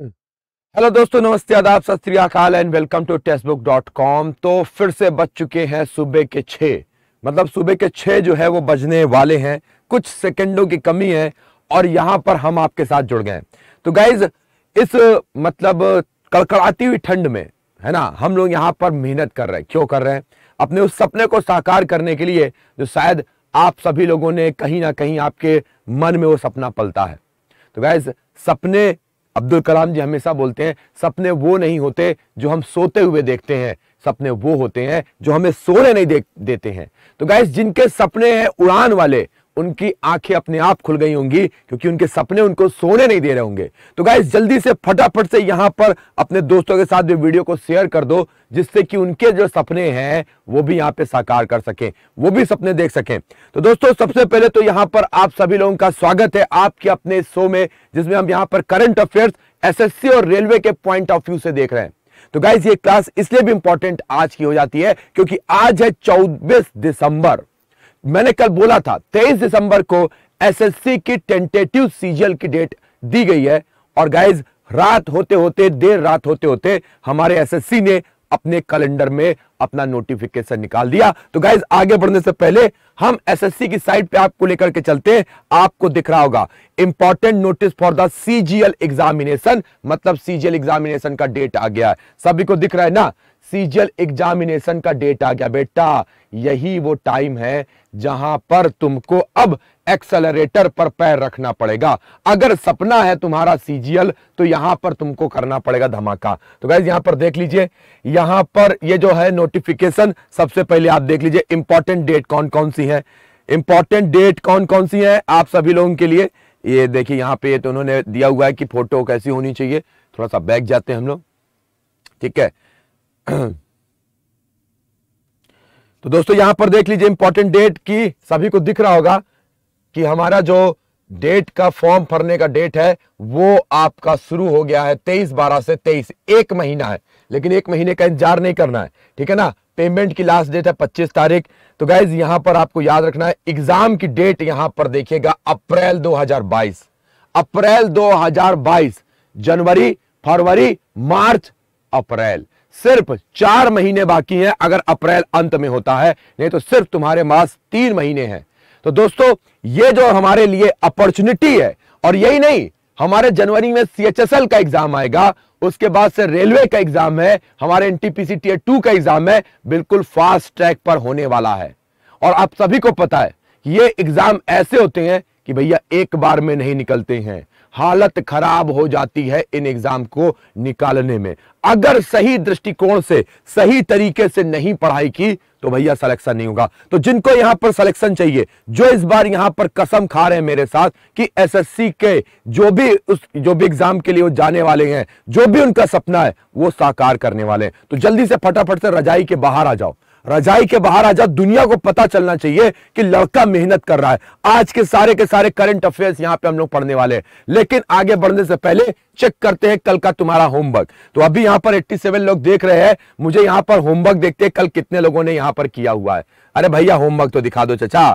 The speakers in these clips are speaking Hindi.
हेलो दोस्तों नमस्ते आदाब सत श्रीकाल and welcome to text book dot com तो फिर से बज चुके हैं सुबह के छ मतलब सुबह के छ जो है वो बजने वाले हैं कुछ सेकंडों की कमी है और यहां पर हम आपके साथ जुड़ गए तो गाइज इस मतलब कड़कड़ाती हुई ठंड में है ना हम लोग यहाँ पर मेहनत कर रहे हैं क्यों कर रहे हैं अपने उस सपने को साकार करने के लिए जो शायद आप सभी लोगों ने कहीं ना कहीं आपके मन में वो सपना पलता है तो गाइज सपने अब्दुल कलाम जी हमेशा बोलते हैं सपने वो नहीं होते जो हम सोते हुए देखते हैं सपने वो होते हैं जो हमें सोने नहीं दे, देते हैं तो गाइस जिनके सपने हैं उड़ान वाले उनकी आंखें अपने आप खुल गई होंगी क्योंकि उनके सपने उनको सोने नहीं दे रहे होंगे तो गाइज जल्दी से फटाफट से यहां पर अपने दोस्तों के साथ भी वीडियो को शेयर कर दो जिससे कि उनके जो सपने हैं वो भी यहां पे साकार कर सकें वो भी सपने देख सकें तो दोस्तों सबसे पहले तो यहां पर आप सभी लोगों का स्वागत है आपके अपने शो में जिसमें हम यहां पर करंट अफेयर्स एस और रेलवे के पॉइंट ऑफ व्यू से देख रहे हैं तो गाइज ये क्लास इसलिए भी इंपॉर्टेंट आज की हो जाती है क्योंकि आज है चौबीस दिसंबर मैंने कल बोला था 23 दिसंबर को एसएससी की टेंटेटिव सीजीएल की डेट दी गई है और गाइज रात होते होते देर रात होते होते हमारे एसएससी ने अपने कैलेंडर में अपना नोटिफिकेशन निकाल दिया तो गाइज आगे बढ़ने से पहले हम एसएससी की साइट पे आपको लेकर के चलते आपको दिख रहा होगा important notice for the CGL examination मतलब सीजीएल एग्जामिनेशन का डेट आ गया है सभी को दिख रहा है ना सीजीएल एग्जामिनेशन का डेट आ गया बेटा यही वो टाइम है जहां पर तुमको अब एक्सेलरेटर पर पैर रखना पड़ेगा अगर सपना है तुम्हारा सीजीएल तो यहां पर तुमको करना पड़ेगा धमाका तो गैस यहां पर देख लीजिए यहां पर ये जो है नोटिफिकेशन सबसे पहले आप देख लीजिए इंपॉर्टेंट डेट कौन कौन सी है इंपॉर्टेंट डेट कौन कौन सी है आप सभी लोगों के लिए ये देखिए यहां पर तो उन्होंने दिया हुआ है कि फोटो कैसी होनी चाहिए थोड़ा सा बैग जाते हैं हम लोग ठीक है तो दोस्तों यहां पर देख लीजिए इंपॉर्टेंट डेट की सभी को दिख रहा होगा कि हमारा जो डेट का फॉर्म भरने का डेट है वो आपका शुरू हो गया है तेईस बारह से तेईस एक महीना है लेकिन एक महीने का इंतजार नहीं करना है ठीक है ना पेमेंट की लास्ट डेट है पच्चीस तारीख तो गाइज यहां पर आपको याद रखना है एग्जाम की डेट यहां पर देखिएगा अप्रैल 2022 अप्रैल 2022 जनवरी फरवरी मार्च अप्रैल सिर्फ चार महीने बाकी हैं अगर अप्रैल अंत में होता है नहीं तो सिर्फ तुम्हारे मास तीन महीने हैं तो दोस्तों ये जो हमारे लिए अपॉर्चुनिटी है और यही नहीं हमारे जनवरी में सीएचएसएल का एग्जाम आएगा उसके बाद से रेलवे का एग्जाम है हमारे एनटीपीसी टीयर टू का एग्जाम है बिल्कुल फास्ट ट्रैक पर होने वाला है और आप सभी को पता है ये एग्जाम ऐसे होते हैं कि भैया एक बार में नहीं निकलते हैं हालत खराब हो जाती है इन एग्जाम को निकालने में अगर सही दृष्टिकोण से सही तरीके से नहीं पढ़ाई की तो भैया सिलेक्शन नहीं होगा तो जिनको यहां पर सिलेक्शन चाहिए जो इस बार यहां पर कसम खा रहे हैं मेरे साथ कि एसएससी के जो भी उस जो भी एग्जाम के लिए वो जाने वाले हैं जो भी उनका सपना है वो साकार करने वाले हैं तो जल्दी से फटाफट से रजाई के बाहर आ जाओ रजाई के बाहर आ जा दुनिया को पता चलना चाहिए कि लड़का मेहनत कर रहा है आज के सारे के सारे करंट अफेयर्स यहां पे हम लोग पढ़ने वाले हैं लेकिन आगे बढ़ने से पहले चेक करते हैं कल का तुम्हारा होमवर्क तो अभी यहां पर 87 लोग देख रहे हैं मुझे यहां पर होमवर्क देखते हैं कल कितने लोगों ने यहां पर किया हुआ है अरे भैया होमवर्क तो दिखा दो चचा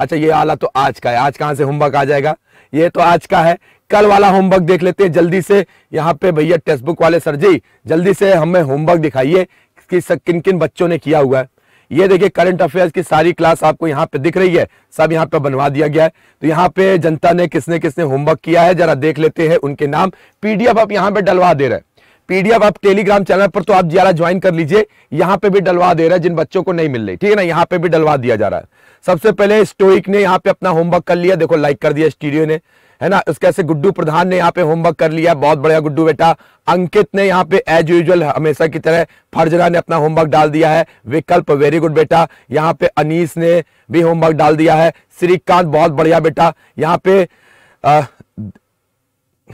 अच्छा ये आला तो आज का है आज कहां से होमवर्क आ जाएगा ये तो आज का है कल वाला होमवर्क देख लेते हैं जल्दी से यहाँ पे भैया टेक्स्ट बुक वाले सर जी जल्दी से हमें होमवर्क दिखाइए किस किन किन बच्चों ने किया हुआ है ये देखिए करंट अफेयर्स की सारी क्लास आपको यहाँ पे दिख रही है सब यहाँ पे बनवा दिया गया है तो यहाँ पे जनता ने किसने किसने होमवर्क किया है जरा देख लेते हैं उनके नाम पीडीएफ आप यहाँ पे डलवा दे रहे हैं पीडीएफ आप टेलीग्राम चैनल पर तो आप जरा ज्वाइन कर लीजिए यहाँ पे भी डलवा दे रहे हैं जिन बच्चों को नहीं मिल रही ठीक है ना यहाँ पे भी डलवा दिया जा रहा है सबसे पहले स्टोइक ने यहाँ पे अपना होमवर्क कर लिया देखो लाइक कर दिया स्टूडियो ने है ना उसके ऐसे गुड्डू प्रधान ने यहाँ पे होमवर्क कर लिया बहुत बढ़िया गुड्डू बेटा अंकित ने यहाँ पे एज यूजल हमेशा की तरह फर्जरा ने अपना होमवर्क डाल दिया है विकल्प वेरी गुड बेटा यहाँ पे अनीस ने भी होमवर्क डाल दिया है श्रीकांत बहुत बढ़िया बेटा यहाँ पे आ,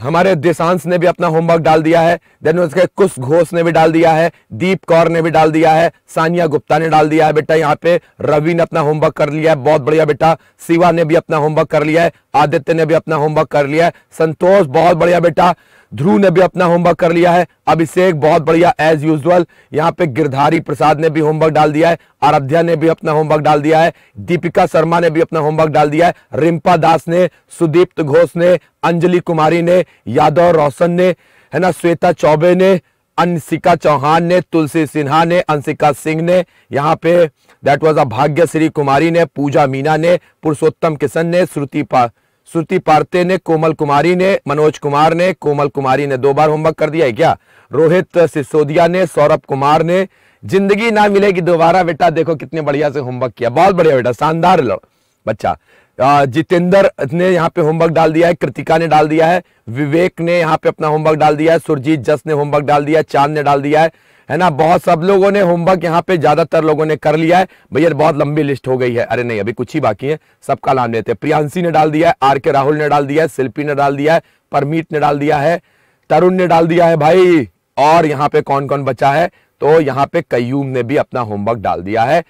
हमारे देशांश ने भी अपना होमवर्क डाल दिया है देन उसके कुश घोष ने भी डाल दिया है दीप कौर ने भी डाल दिया है सानिया गुप्ता ने डाल दिया है बेटा यहाँ पे रवि ने अपना होमवर्क कर लिया है बहुत बढ़िया बेटा शिवा ने भी अपना होमवर्क कर लिया है आदित्य ने भी अपना होमवर्क कर लिया है संतोष बहुत बढ़िया बेटा ध्रुव ने भी अपना होमवर्क कर लिया है अभिषेक बहुत बढ़िया एज यूजल यहाँ पे गिरधारी प्रसाद ने भी होमवर्क डाल दिया है आराध्या ने भी अपना होमवर्क डाल दिया है दीपिका शर्मा ने भी अपना होमवर्क डाल दिया है रिम्पा दास ने सुदीप्त घोष ने अंजलि कुमारी ने यादव रोशन ने है ना श्वेता चौबे ने अंशिका चौहान ने तुलसी सिन्हा ने अंशिका सिंह ने यहाँ पे that was a Bhagyashree Kumari ने पूजा मीना ने पुरुषोत्तम किशन ने श्रुति पा श्रुति पार्ते ने कोमल कुमारी ने मनोज कुमार ने कोमल कुमारी ने दो बार होमवर्क कर दिया है क्या रोहित सिसोदिया ने सौरभ कुमार ने जिंदगी ना मिलेगी दोबारा बेटा देखो कितने बढ़िया से होमवर्क किया बहुत बढ़िया बेटा शानदार बच्चा जितेंद्र ने यहाँ पे होमवर्क डाल दिया है कृतिका ने डाल दिया है विवेक ने यहाँ पे अपना होमवर्क डाल दिया है सुरजीत जस ने होमवर्क डाल दिया है चांद ने डाल दिया है है ना बहुत सब लोगों ने होमवर्क यहाँ पे ज्यादातर लोगों ने कर लिया है भैया बहुत लंबी लिस्ट हो गई है अरे नहीं अभी कुछ ही बाकी है सबका नाम लेते हैं प्रियांशी ने डाल दिया है आर के राहुल ने डाल दिया है शिल्पी ने डाल दिया है परमीत ने डाल दिया है तरुण ने डाल दिया है भाई और यहाँ पे कौन कौन बचा है तो यहाँ पे कयूम ने भी अपना होमवर्क डाल दिया है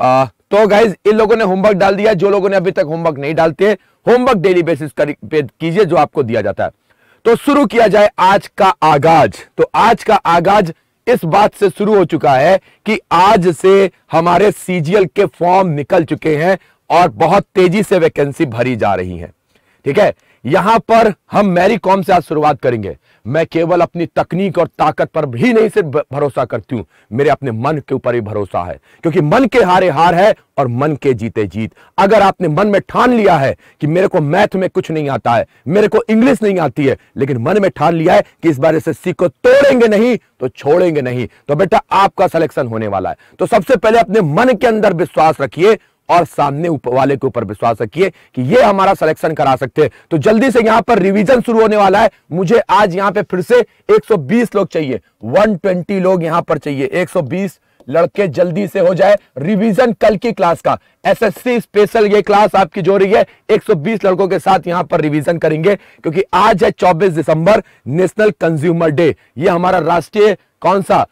आ, तो गाइज इन लोगों ने होमवर्क डाल दिया जो लोगों ने अभी तक होमवर्क नहीं डालते होमवर्क डेली बेसिस पे कीजिए जो आपको दिया जाता है तो शुरू किया जाए आज का आगाज तो आज का आगाज इस बात से शुरू हो चुका है कि आज से हमारे सीजीएल के फॉर्म निकल चुके हैं और बहुत तेजी से वैकेंसी भरी जा रही है ठीक है यहां पर हम मैरी कॉम से आज शुरुआत करेंगे मैं केवल अपनी तकनीक और ताकत पर भी नहीं सिर्फ भरोसा करती हूं मेरे अपने मन के ऊपर ही भरोसा है क्योंकि मन के हारे हार है और मन के जीते जीत अगर आपने मन में ठान लिया है कि मेरे को मैथ में कुछ नहीं आता है मेरे को इंग्लिश नहीं आती है लेकिन मन में ठान लिया है कि इस बार एस को तोड़ेंगे नहीं तो छोड़ेंगे नहीं तो बेटा आपका सिलेक्शन होने वाला है तो सबसे पहले अपने मन के अंदर विश्वास रखिए और सामने वाले के ऊपर विश्वास रखिए कि ये हमारा सिलेक्शन करा सकते हैं तो जल्दी से यहां पर रिवीजन शुरू होने वाला है मुझे आज यहां पे फिर से 120 लोग चाहिए 120 लोग यहां पर चाहिए 120 लड़के जल्दी से हो जाए रिवीजन कल की क्लास का एसएससी स्पेशल ये क्लास आपकी जो रही है 120 लड़कों के साथ यहां पर रिवीजन करेंगे क्योंकि आज है चौबीस दिसंबर नेशनल कंज्यूमर डे ये हमारा राष्ट्रीय कौन सा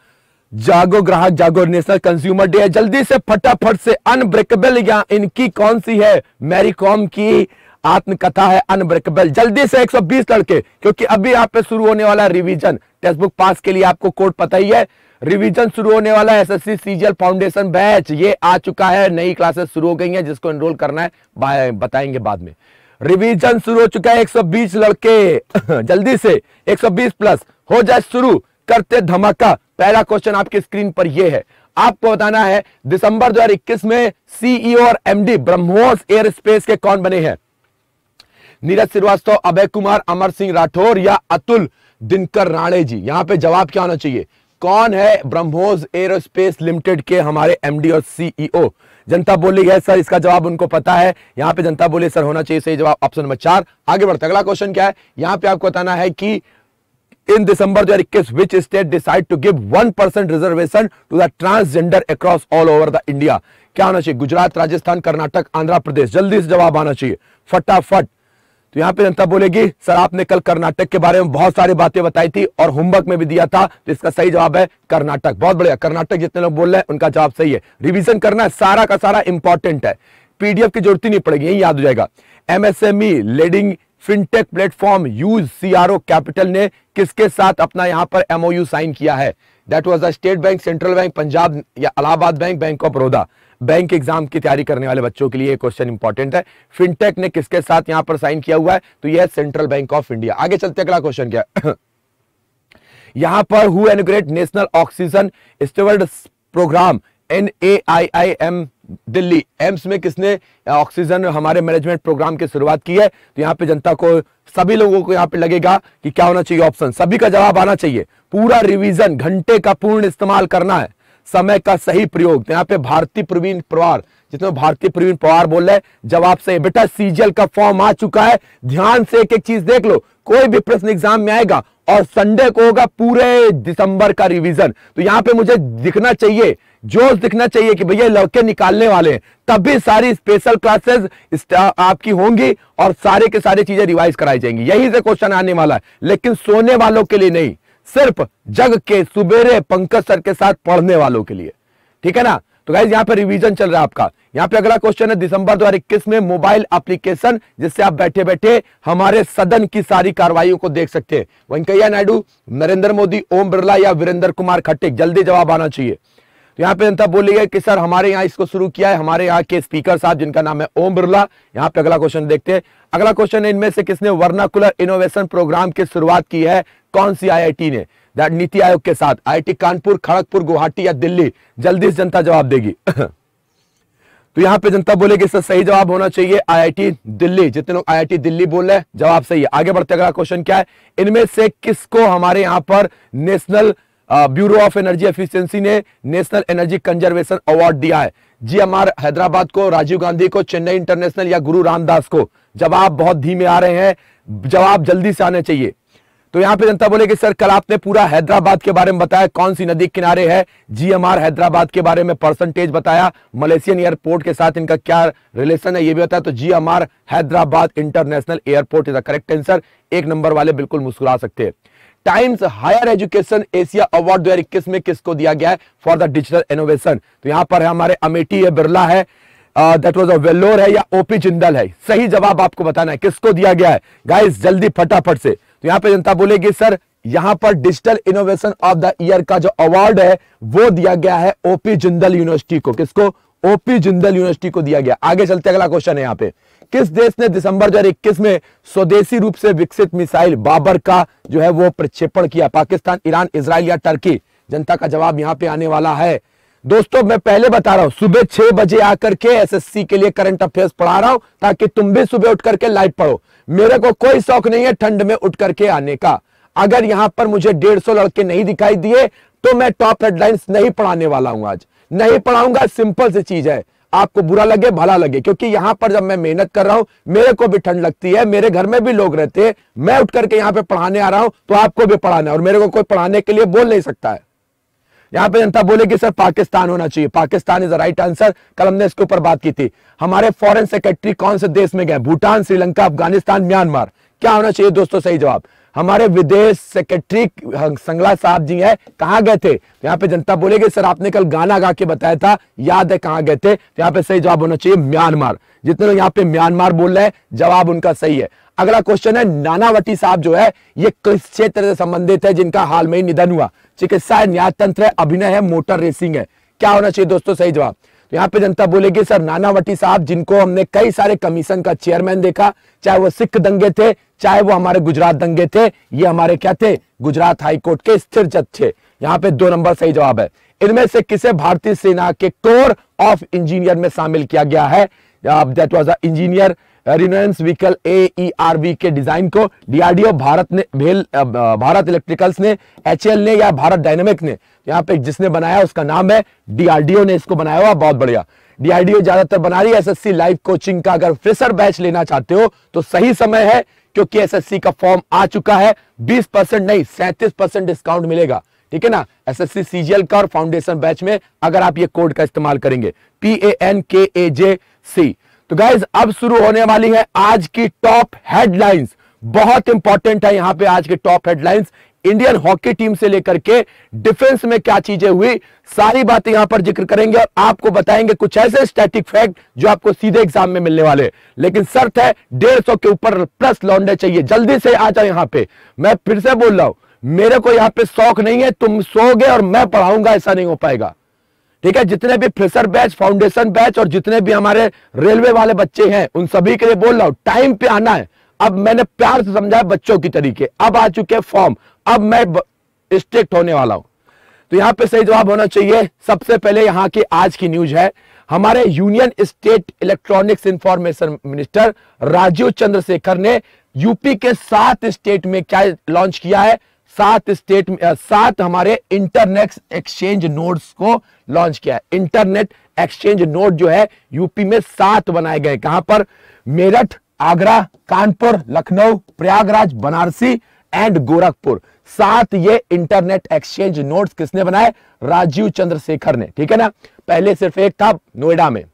जागो ग्राहक जागो नेशनल कंज्यूमर डे है जल्दी से फटाफट से अनब्रेकेबल या इनकी कौन सी है मैरी कॉम की आत्मकथा है अनब्रेकेबल जल्दी से 120 लड़के क्योंकि अभी आप पे शुरू होने वाला रिवीजन टेक्स्ट बुक पास के लिए आपको कोड पता ही है रिवीजन शुरू होने वाला है एसएससी सीजीएल फाउंडेशन बैच ये आ चुका है नई क्लासेस शुरू हो गई है जिसको एनरोल करना है बताएंगे बाद में रिविजन शुरू हो चुका है एक लड़के जल्दी से एक प्लस हो जाए शुरू करते धमाका पहला क्वेश्चन आपके स्क्रीन पर यह है आपको बताना है दिसंबर 2021 में सीईओ e और एमडी ब्रह्मोस एयर स्पेस के कौन बने हैं नीरज श्रीवास्तव अभय कुमार अमर सिंह राठौर या अतुल दिनकर राणे जी यहां पे जवाब क्या होना चाहिए कौन है ब्रह्मोस स्पेस लिमिटेड के हमारे एमडी और सीईओ e जनता बोली है सर इसका जवाब उनको पता है यहां पे जनता बोली सर होना चाहिए सही जवाब ऑप्शन नंबर चार आगे बढ़ते अगला क्वेश्चन क्या है यहाँ पे आपको बताना है कि in December 2021, which state decide to give 1% reservation to the transgender across all over the India? क्या होना चाहिए गुजरात राजस्थान कर्नाटक आंध्र प्रदेश जल्दी से जवाब आना चाहिए फटाफट तो यहाँ पे जनता बोलेगी सर आपने कल कर्नाटक के बारे में बहुत सारी बातें बताई थी और होमवर्क में भी दिया था तो इसका सही जवाब है कर्नाटक बहुत बढ़िया कर्नाटक जितने लोग बोल रहे हैं उनका जवाब सही है रिवीजन करना है सारा का सारा इंपॉर्टेंट है पीडीएफ की जरूरत ही नहीं पड़ेगी यही याद हो जाएगा MSME lending fintech platform UGRO Capital ने किसके साथ अपना यहां पर एमओयू साइन किया है that was the State Bank Central Bank Punjab या Allahabad bank bank of Baroda bank exam की तैयारी करने वाले बच्चों के लिए क्वेश्चन इंपॉर्टेंट है फिनटेक ने किसके साथ यहां पर साइन किया हुआ है तो यह सेंट्रल बैंक ऑफ इंडिया आगे चलते अगला क्वेश्चन क्या यहां पर who inaugurated national oxygen steward program N A I I M Delhi AIIMS में किसने ऑक्सीजन हमारे मैनेजमेंट प्रोग्राम की शुरुआत की है तो यहाँ पे जनता को सभी लोगों को यहाँ पे लगेगा कि क्या होना चाहिए ऑप्शन सभी का जवाब आना चाहिए पूरा रिवीजन घंटे का पूर्ण इस्तेमाल करना है समय का सही प्रयोग तो यहाँ पे भारतीय प्रवीण पवार जितने भारतीय प्रवीण पवार बोल रहे जवाब से बेटा सीजीएल का फॉर्म आ चुका है ध्यान से एक एक चीज देख लो कोई भी प्रश्न एग्जाम में आएगा और संडे को होगा पूरे दिसंबर का रिवीजन तो यहाँ पे मुझे दिखना चाहिए जोश दिखना चाहिए कि भैया लड़के निकालने वाले तब भी सारी स्पेशल क्लासेस आपकी होंगी और सारे के सारे चीजें रिवाइज कराई जाएंगी यही से क्वेश्चन आने वाला है लेकिन सोने वालों के लिए नहीं सिर्फ जग के सुबेरे पंकज सर के साथ पढ़ने वालों के लिए ठीक है ना तो गाइज यहाँ पे रिवीजन चल रहा है आपका यहाँ पे अगला क्वेश्चन है दिसंबर दो में मोबाइल एप्लीकेशन जिससे आप बैठे बैठे हमारे सदन की सारी कार्रवाई को देख सकते हैं वेंकैया नायडू नरेंद्र मोदी ओम बिरला या वीरेंद्र कुमार खट्टे जल्दी जवाब आना चाहिए तो यहाँ पे जनता बोली गई कि सर हमारे यहाँ इसको शुरू किया है हमारे यहाँ के स्पीकर साहब जिनका नाम है ओम बिरला यहाँ पे अगला क्वेश्चन देखते हैं अगला क्वेश्चन है इनमें से किसने वर्नाकुलर इनोवेशन प्रोग्राम की शुरुआत की है कौन सी आई ने दैट नीति आयोग के साथ आई कानपुर खड़गपुर गुवाहाटी या दिल्ली जल्दी से जनता जवाब देगी तो यहाँ पे जनता बोले कि सर सही जवाब होना चाहिए आईआईटी दिल्ली जितने लोग आईआईटी दिल्ली बोल रहे हैं जवाब सही है आगे बढ़ते अगला क्वेश्चन क्या है इनमें से किसको हमारे यहाँ पर national bureau of energy efficiency ने नेशनल एनर्जी कंजर्वेशन अवार्ड दिया है जी हमार हैदराबाद को राजीव गांधी को चेन्नई इंटरनेशनल या गुरु रामदास को जवाब बहुत धीमे आ रहे हैं जवाब जल्दी से आने चाहिए तो यहां पे जनता बोले कि सर कल आपने पूरा हैदराबाद के बारे में बताया कौन सी नदी किनारे है जीएमआर हैदराबाद के बारे में परसेंटेज बताया मलेशियन एयरपोर्ट के साथ इनका क्या रिलेशन है ये भी बताया तो GMR Hyderabad international airport is the correct answer एक नंबर वाले बिल्कुल मुस्कुरा सकते हैं times higher education Asia award दो हजार इक्कीस में किसको दिया गया है फॉर द डिजिटल इनोवेशन तो यहां पर है हमारे अमेठी है बिरला है दैट वाज अ वेल्लोर है या ओपी जिंदल है सही जवाब आपको बताना है किसको दिया गया है गाइस जल्दी फटाफट से तो यहां पे जनता बोलेगी सर यहां पर digital innovation of the year का जो अवार्ड है वो दिया गया है ओपी जिंदल यूनिवर्सिटी को किसको ओपी जिंदल यूनिवर्सिटी को दिया गया आगे चलते अगला क्वेश्चन है यहां पर किस देश ने दिसंबर 2021 में स्वदेशी रूप से विकसित मिसाइल बाबर का जो है वो प्रक्षेपण किया पाकिस्तान ईरान इसराइल या टर्की जनता का जवाब यहां पे आने वाला है दोस्तों मैं पहले बता रहा हूं सुबह छह बजे आकर के एसएससी के लिए करंट अफेयर्स पढ़ा रहा हूं ताकि तुम भी सुबह उठ करके लाइव पढ़ो मेरे को कोई शौक नहीं है ठंड में उठ करके आने का अगर यहां पर मुझे डेढ़ सौ लड़के नहीं दिखाई दिए तो मैं टॉप हेडलाइंस नहीं पढ़ाने वाला हूं आज नहीं पढ़ाऊंगा सिंपल सी चीज है आपको बुरा लगे भला लगे क्योंकि यहां पर जब मैं मेहनत कर रहा हूं मेरे को भी ठंड लगती है मेरे घर में भी लोग रहते हैं मैं उठ करके यहां पे पढ़ाने आ रहा हूं तो आपको भी पढ़ाना है और मेरे को कोई पढ़ाने के लिए बोल नहीं सकता है यहां पे जनता बोले कि सर पाकिस्तान होना चाहिए पाकिस्तान इज राइट आंसर कल हमने इसके ऊपर बात की थी हमारे फॉरन सेक्रेटरी कौन से देश में गए भूटान श्रीलंका अफगानिस्तान म्यांमार क्या होना चाहिए दोस्तों सही जवाब हमारे विदेश सेक्रेटरी संगला साहब जी है कहाँ गए थे यहाँ पे जनता बोलेगी सर आपने कल गाना गा के बताया था याद है कहाँ गए थे तो यहाँ पे सही जवाब होना चाहिए म्यांमार जितने लोग यहाँ पे म्यांमार बोल रहे हैं जवाब उनका सही है अगला क्वेश्चन है नानावटी साहब जो है ये किस क्षेत्र से संबंधित है जिनका हाल में ही निधन हुआ चिकित्सा है न्यायतंत्र है अभिनय है मोटर रेसिंग है क्या होना चाहिए दोस्तों सही जवाब तो यहाँ पे जनता बोलेगी सर नानावटी साहब जिनको हमने कई सारे कमीशन का चेयरमैन देखा चाहे वो सिख दंगे थे चाहे वो हमारे गुजरात दंगे थे ये हमारे क्या थे गुजरात हाईकोर्ट के स्थिर जज थे यहाँ पे दो नंबर सही जवाब है इनमें से किसे भारतीय सेना के कोर ऑफ इंजीनियर में शामिल किया गया है that was engineer reconnaissance vehicle वी के डिजाइन को डीआरडीओ भारत ने भेल भारत इलेक्ट्रिकल्स ने एल ने या भारत डायनेमिक ने यहाँ पे जिसने बनाया उसका नाम है डीआरडीओ ने इसको बनाया हुआ बहुत बढ़िया डीआरडीओ ज्यादातर बना रही है एसएससी लाइव कोचिंग का अगर फ्रेशर बैच लेना चाहते हो तो सही समय है क्योंकि एसएससी का फॉर्म आ चुका है 20 परसेंट नहीं सैंतीस परसेंट डिस्काउंट मिलेगा ठीक है ना एसएससी सीजीएल का और फाउंडेशन बैच में अगर आप ये कोड का इस्तेमाल करेंगे पी ए एन के ए जे सी तो गाइज अब शुरू होने वाली है आज की टॉप हेडलाइंस बहुत इंपॉर्टेंट है यहां पे आज के top headlines Indian hockey team से लेकर के डिफेंस में क्या चीजें हुई सारी बातें यहां पर जिक्र करेंगे और आपको बताएंगे कुछ ऐसे स्टैटिक फैक्ट जो आपको सीधे एग्जाम में मिलने वाले लेकिन शर्त है डेढ़ सौ के ऊपर प्लस लौंडे चाहिए जल्दी से आ जाओ यहां पे मैं फिर से बोल रहा हूं मेरे को यहाँ पे शौक नहीं है तुम सोगे और मैं पढ़ाऊंगा ऐसा नहीं हो पाएगा ठीक है जितने भी फ्रेशर बैच फाउंडेशन बैच और जितने भी हमारे रेलवे वाले बच्चे हैं उन सभी के लिए बोल रहा हूं टाइम पे आना है अब मैंने प्यार से समझाया बच्चों की तरीके अब आ चुके हैं फॉर्म अब मैं स्ट्रिक्ट होने वाला हूं तो यहां पे सही जवाब होना चाहिए सबसे पहले यहां की आज की न्यूज है हमारे union state electronics information minister Rajeev Chandrasekhar ने यूपी के सात स्टेट में क्या लॉन्च किया है सात स्टेट सात हमारे इंटरनेट एक्सचेंज नोड्स को लॉन्च किया है इंटरनेट एक्सचेंज नोड जो है यूपी में सात बनाए गए कहां पर मेरठ आगरा कानपुर लखनऊ प्रयागराज बनारसी एंड गोरखपुर सात ये इंटरनेट एक्सचेंज नोट्स किसने बनाए राजीव चंद्रशेखर ने ठीक है ना पहले सिर्फ एक था नोएडा में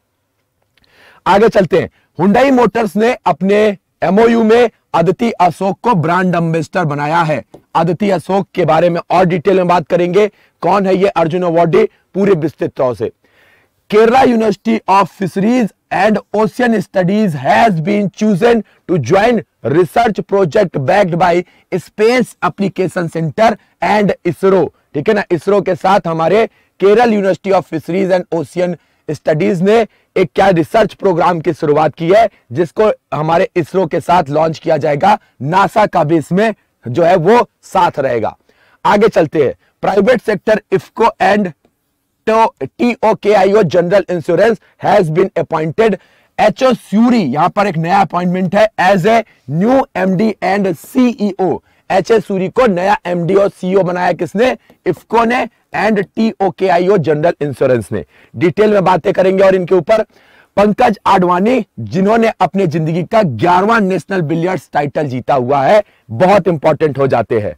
आगे चलते हैं हुंडई मोटर्स ने अपने एमओयू में अदिति अशोक को ब्रांड एम्बेसडर बनाया है अदिति अशोक के बारे में और डिटेल में बात करेंगे कौन है ये अर्जुन अवॉर्डी पूरे विस्तृत तौर से Kerala university of fisheries and ocean studies has been chosen to join research project backed by space Application centre and ISRO ठीक है ना इसरो के साथ हमारे Kerala university of fisheries and ocean studies ने एक क्या रिसर्च प्रोग्राम की शुरुआत की है जिसको हमारे इसरो के साथ लॉन्च किया जाएगा नासा का भी इसमें जो है वो साथ रहेगा आगे चलते हैं private sector IFFCO and TO, TOKIO general insurance has been appointed H O Suri यहां पर एक नया अपॉइंटमेंट है as a new MD and CEO H A Suri को नया एमडी और सीईओ e बनाया किसने इफको ने एंड के टीओकेआईओ जनरल इंश्योरेंस ने डिटेल में बातें करेंगे और इनके ऊपर पंकज आडवाणी जिन्होंने अपनी जिंदगी का ग्यारहवा नेशनल बिलियर्ड्स टाइटल जीता हुआ है बहुत इंपॉर्टेंट हो जाते हैं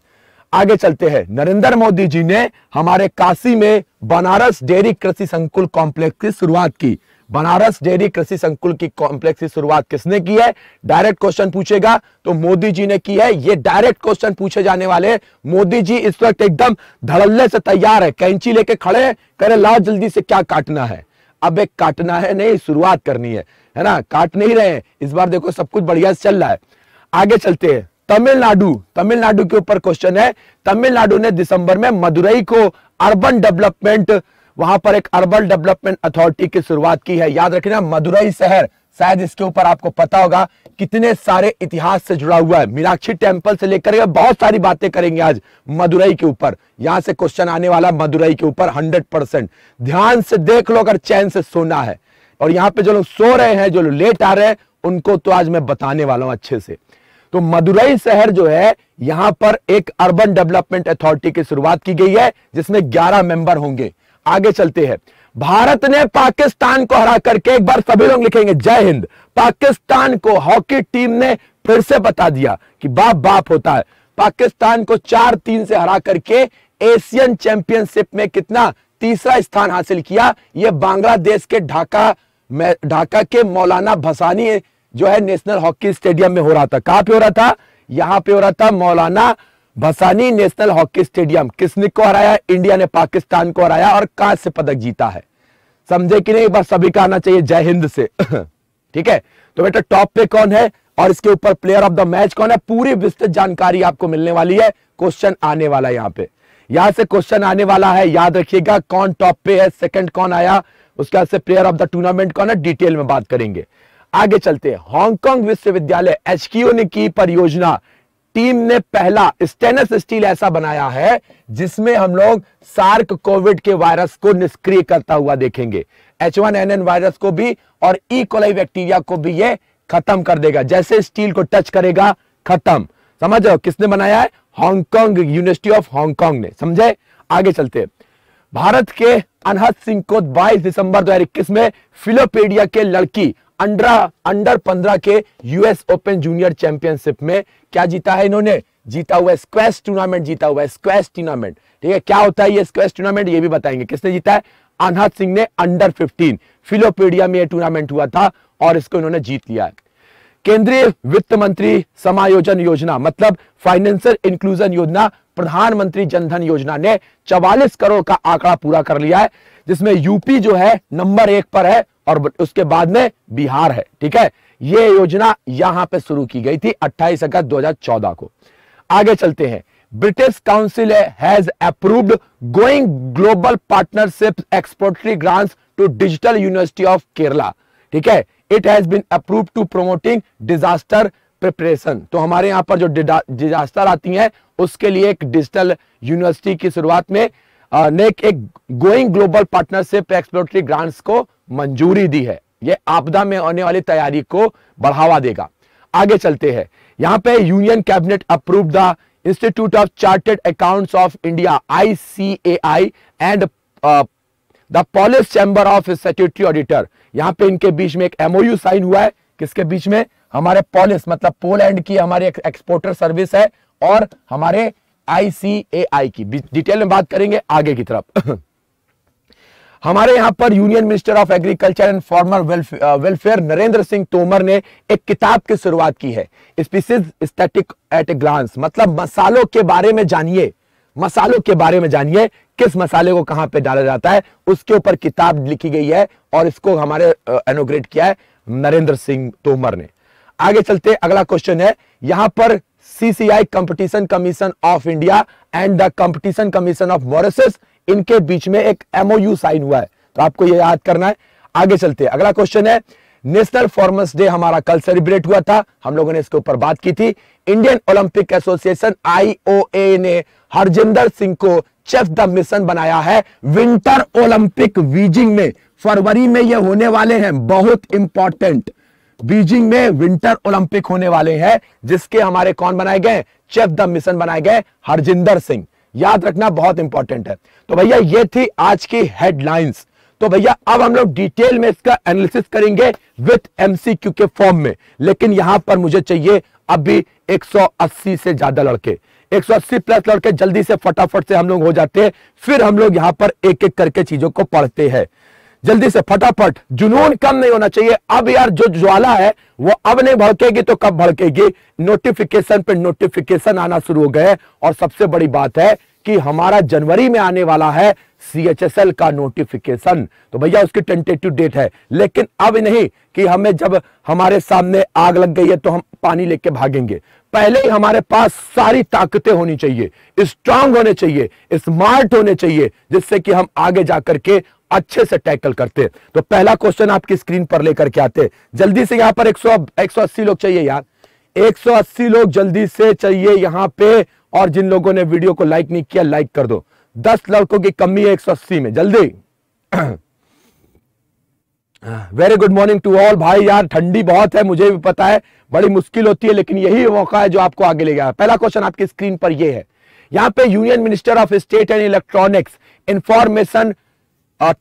आगे चलते हैं नरेंद्र मोदी जी ने हमारे काशी में बनारस डेयरी कृषि संकुल कॉम्प्लेक्स की शुरुआत की बनारस डेयरी कृषि संकुल की कॉम्प्लेक्स की शुरुआत किसने की है डायरेक्ट क्वेश्चन पूछेगा तो मोदी जी ने की है ये डायरेक्ट क्वेश्चन पूछे जाने वाले मोदी जी इस वक्त एकदम धड़ल्ले से तैयार है कैंची लेके खड़े करे ला जल्दी से क्या काटना है अब एक काटना है नहीं शुरुआत करनी है है ना काट नहीं रहे इस बार देखो सब कुछ बढ़िया से चल रहा है आगे चलते हैं तमिलनाडु तमिलनाडु के ऊपर क्वेश्चन है तमिलनाडु ने दिसंबर में मदुरई को अर्बन डेवलपमेंट वहां पर एक अर्बन डेवलपमेंट अथॉरिटी की शुरुआत की है याद रखना मदुरई शहर शायद इसके ऊपर आपको पता होगा कितने सारे इतिहास से जुड़ा हुआ है मीनाक्षी टेम्पल से लेकर बहुत सारी बातें करेंगे आज मदुरई के ऊपर यहां से क्वेश्चन आने वाला मदुरई के ऊपर हंड्रेड परसेंट ध्यान से देख लो अगर चैन से सोना है और यहां पे जो लोग सो रहे हैं जो लोग लेट आ रहे हैं उनको तो आज मैं बताने वाला हूं अच्छे से तो मदुरई शहर जो है यहां पर एक अर्बन डेवलपमेंट अथॉरिटी की शुरुआत की गई है जिसमें ग्यारह मेंबर होंगे आगे चलते हैं भारत ने पाकिस्तान को हरा करके एक बार सभी लोग लिखेंगे जय हिंद पाकिस्तान को हॉकी टीम ने फिर से बता दिया कि बाप बाप होता है पाकिस्तान को चार तीन से हरा करके एशियन चैंपियनशिप में कितना तीसरा स्थान हासिल किया यह बांग्लादेश के ढाका ढाका के मौलाना भसानी जो है नेशनल हॉकी स्टेडियम में हो रहा था कहां पे हो रहा था यहां पे हो रहा था मौलाना भसानी नेशनल हॉकी स्टेडियम किसने को हराया इंडिया ने पाकिस्तान को हराया और से पदक जीता है समझे कि नहीं बस सभी का आना चाहिए जय हिंद से ठीक है तो बेटा टॉप पे कौन है और इसके ऊपर प्लेयर ऑफ द मैच कौन है पूरी विस्तृत जानकारी आपको मिलने वाली है क्वेश्चन आने वाला है यहाँ पे यहां से क्वेश्चन आने वाला है याद रखिएगा कौन टॉप पे है सेकंड कौन आया उसके बाद से प्लेयर ऑफ द टूर्नामेंट कौन है डिटेल में बात करेंगे आगे चलते हैं हांगकांग विश्वविद्यालय एच ने की परियोजना टीम ने पहला स्टेनस स्टील ऐसा बनाया है जिसमें हम लोग सार्क कोविड के वायरस को निष्क्रिय करता हुआ देखेंगे एच वायरस को भी और ई e. कोलाई बैक्टीरिया को भी ये खत्म कर देगा जैसे स्टील को टच करेगा खत्म समझ रहे हो किसने बनाया है हांगकांग यूनिवर्सिटी ऑफ हांगकांग ने समझे आगे चलते भारत के अनहद सिंह को 22 दिसंबर 2021 में फिलोपेडिया के लड़की अंडर अंडर पंद्रह के यूएस ओपन जूनियर चैंपियनशिप में क्या जीता है इन्होंने जीता हुआ स्क्वैश टूर्नामेंट जीता हुआ स्क्वैश टूर्नामेंट ठीक है क्या होता है ये स्क्वैश टूर्नामेंट ये भी बताएंगे किसने जीता है अनहद सिंह ने अंडर 15 फिलोपीडिया में यह टूर्नामेंट हुआ था और इसको इन्होंने जीत लिया है केंद्रीय वित्त मंत्री समायोजन योजना मतलब फाइनेंशियल इंक्लूजन योजना प्रधानमंत्री जनधन योजना ने 44 करोड़ का आंकड़ा पूरा कर लिया है जिसमें यूपी जो है नंबर एक पर है और उसके बाद में बिहार है ठीक है ये योजना यहां पे शुरू की गई थी 28 अगस्त 2014 को आगे चलते हैं British council has approved going global partnership exploratory grants to digital university of Kerala ठीक है it has been approve to promoting disaster preparation तो हमारे यहां पर जो डिजास्टर आती है उसके लिए एक डिजिटल यूनिवर्सिटी की शुरुआत में ने एक going global partnership exploratory grants को मंजूरी दी है यह आपदा में आने वाली तैयारी को बढ़ावा देगा आगे चलते हैं यहां पे union cabinet approve the institute of chartered accounts of India ICAI and the Polish chamber of security auditor यहां पे इनके बीच में एक एमओयू साइन हुआ है किसके बीच में हमारे पॉलिस मतलब पोलैंड की हमारी एक्सपोर्टर सर्विस है और हमारे आईसीएआई की डिटेल में बात करेंगे आगे की तरफ हमारे यहाँ पर union minister of agriculture and farmer welfare Narendra Singh Tomar ने एक किताब की शुरुआत की है spices static at a glance मतलब मसालों के बारे में जानिए मसालों के बारे में जानिए किस मसाले को कहां पे डाला जाता है उसके ऊपर किताब लिखी गई है और इसको हमारे एनोग्रेट किया है नरेंद्र सिंह तोमर ने आगे चलते अगला क्वेश्चन है यहां पर CCI competition commission of India and the competition commission of Mauritius इनके बीच में एक एमओयू साइन हुआ है तो आपको यह याद करना है आगे चलते हैं अगला क्वेश्चन है नेशनल फॉर्मर्स डे हमारा कल सेलिब्रेट हुआ था हम लोगों ने इसके ऊपर बात की थी इंडियन ओलंपिक एसोसिएशन आईओए ने हरजिंदर सिंह को चेफ द मिशन बनाया है विंटर ओलंपिक बीजिंग में फरवरी में ये होने वाले हैं बहुत इंपॉर्टेंट बीजिंग में विंटर ओलंपिक होने वाले हैं जिसके हमारे कौन बनाए गए चेफ द मिशन बनाए गए हरजिंदर सिंह याद रखना बहुत इंपॉर्टेंट है तो भैया ये थी आज की हेडलाइंस तो भैया अब हम लोग डिटेल में इसका एनालिसिस करेंगे विथ एमसीक्यू के फॉर्म में लेकिन यहां पर मुझे चाहिए अभी 180 से ज्यादा लड़के 180 प्लस लड़के जल्दी से फटाफट से हम लोग हो जाते हैं फिर हम लोग यहां पर एक एक करके चीजों को पढ़ते हैं जल्दी से फटाफट जुनून कम नहीं होना चाहिए अब यार जो ज्वाला है वो अब नहीं भड़केगी तो कब भड़केगी नोटिफिकेशन पे नोटिफिकेशन आना शुरू हो गए और सबसे बड़ी बात है कि हमारा जनवरी में आने वाला है सीएचएसएल का नोटिफिकेशन तो भैया उसकी टेंटेटिव डेट है लेकिन अब नहीं कि हमें जब हमारे सामने आग लग गई है तो हम पानी लेके भागेंगे पहले ही हमारे पास सारी ताकतें होनी चाहिए स्ट्रांग होने चाहिए स्मार्ट होने चाहिए जिससे कि हम आगे जाकर के अच्छे से टैकल करते तो पहला क्वेश्चन आपकी स्क्रीन पर लेकर के आते जल्दी से यहां पर 100 180 लोग चाहिए यार 180 लोग जल्दी से चाहिए यहां पे और जिन लोगों ने वीडियो को लाइक नहीं किया लाइक कर दो दस लड़कों की कमी है 180 में जल्दी very good morning to all भाई यार ठंडी बहुत है मुझे भी पता है बड़ी मुश्किल होती है लेकिन यही मौका है जो आपको आगे ले गया पहला क्वेश्चन आपकी स्क्रीन पर यह है यहां पे union minister of state and electronics information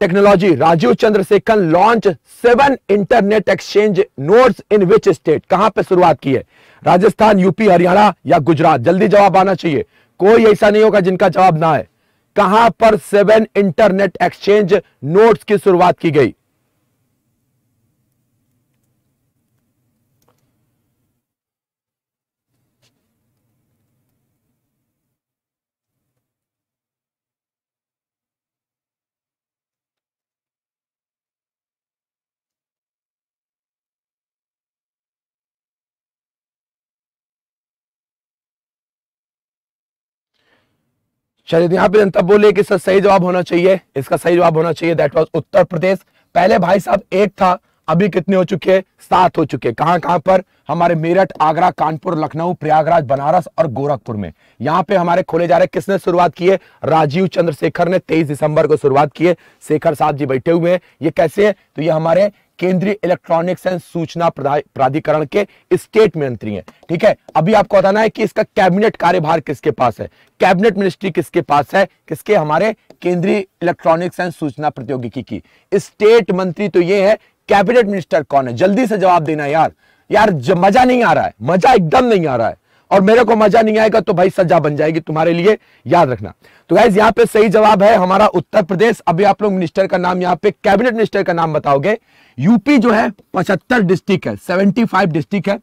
technology Rajeev Chandrasekhar launch seven internet exchange nodes in which state कहां पे शुरुआत की है राजस्थान यूपी हरियाणा या गुजरात जल्दी जवाब आना चाहिए कोई ऐसा नहीं होगा जिनका जवाब ना है कहां पर सेवन इंटरनेट एक्सचेंज नोड्स की शुरुआत की गई चलिए यहाँ पे जनता बोले कि सर सही जवाब होना चाहिए इसका सही जवाब होना चाहिए दैट वॉज उत्तर प्रदेश पहले भाई साहब एक था अभी कितने हो चुके सात हो चुके कहां कहां पर हमारे मेरठ आगरा कानपुर लखनऊ प्रयागराज बनारस और गोरखपुर में यहां पे हमारे खोले जा रहे किसने शुरुआत किए राजीव चंद्रशेखर ने 23 दिसंबर को शुरुआत किए शेखर साहब जी बैठे हुए हैं ये कैसे है तो ये हमारे केंद्रीय इलेक्ट्रॉनिक्स एंड सूचना प्राधिकरण के स्टेट मंत्री हैं ठीक है अभी आपको बताना है कि इसका कैबिनेट कार्यभार किसके पास है कैबिनेट मिनिस्ट्री किसके पास है किसके हमारे केंद्रीय इलेक्ट्रॉनिक्स एंड सूचना प्रौद्योगिकी की स्टेट मंत्री तो ये है कैबिनेट मिनिस्टर कौन है जल्दी से जवाब देना यार यार मजा नहीं आ रहा है मजा एकदम नहीं आ रहा है और मेरे को मजा नहीं आएगा तो भाई सजा बन जाएगी तुम्हारे लिए याद रखना तो गाइज यहाँ पे सही जवाब है हमारा उत्तर प्रदेश अभी आप लोग मिनिस्टर का नाम यहाँ पे कैबिनेट मिनिस्टर का नाम बताओगे यूपी जो है पचहत्तर डिस्ट्रिक्ट है सेवेंटी डिस्ट्रिक्ट है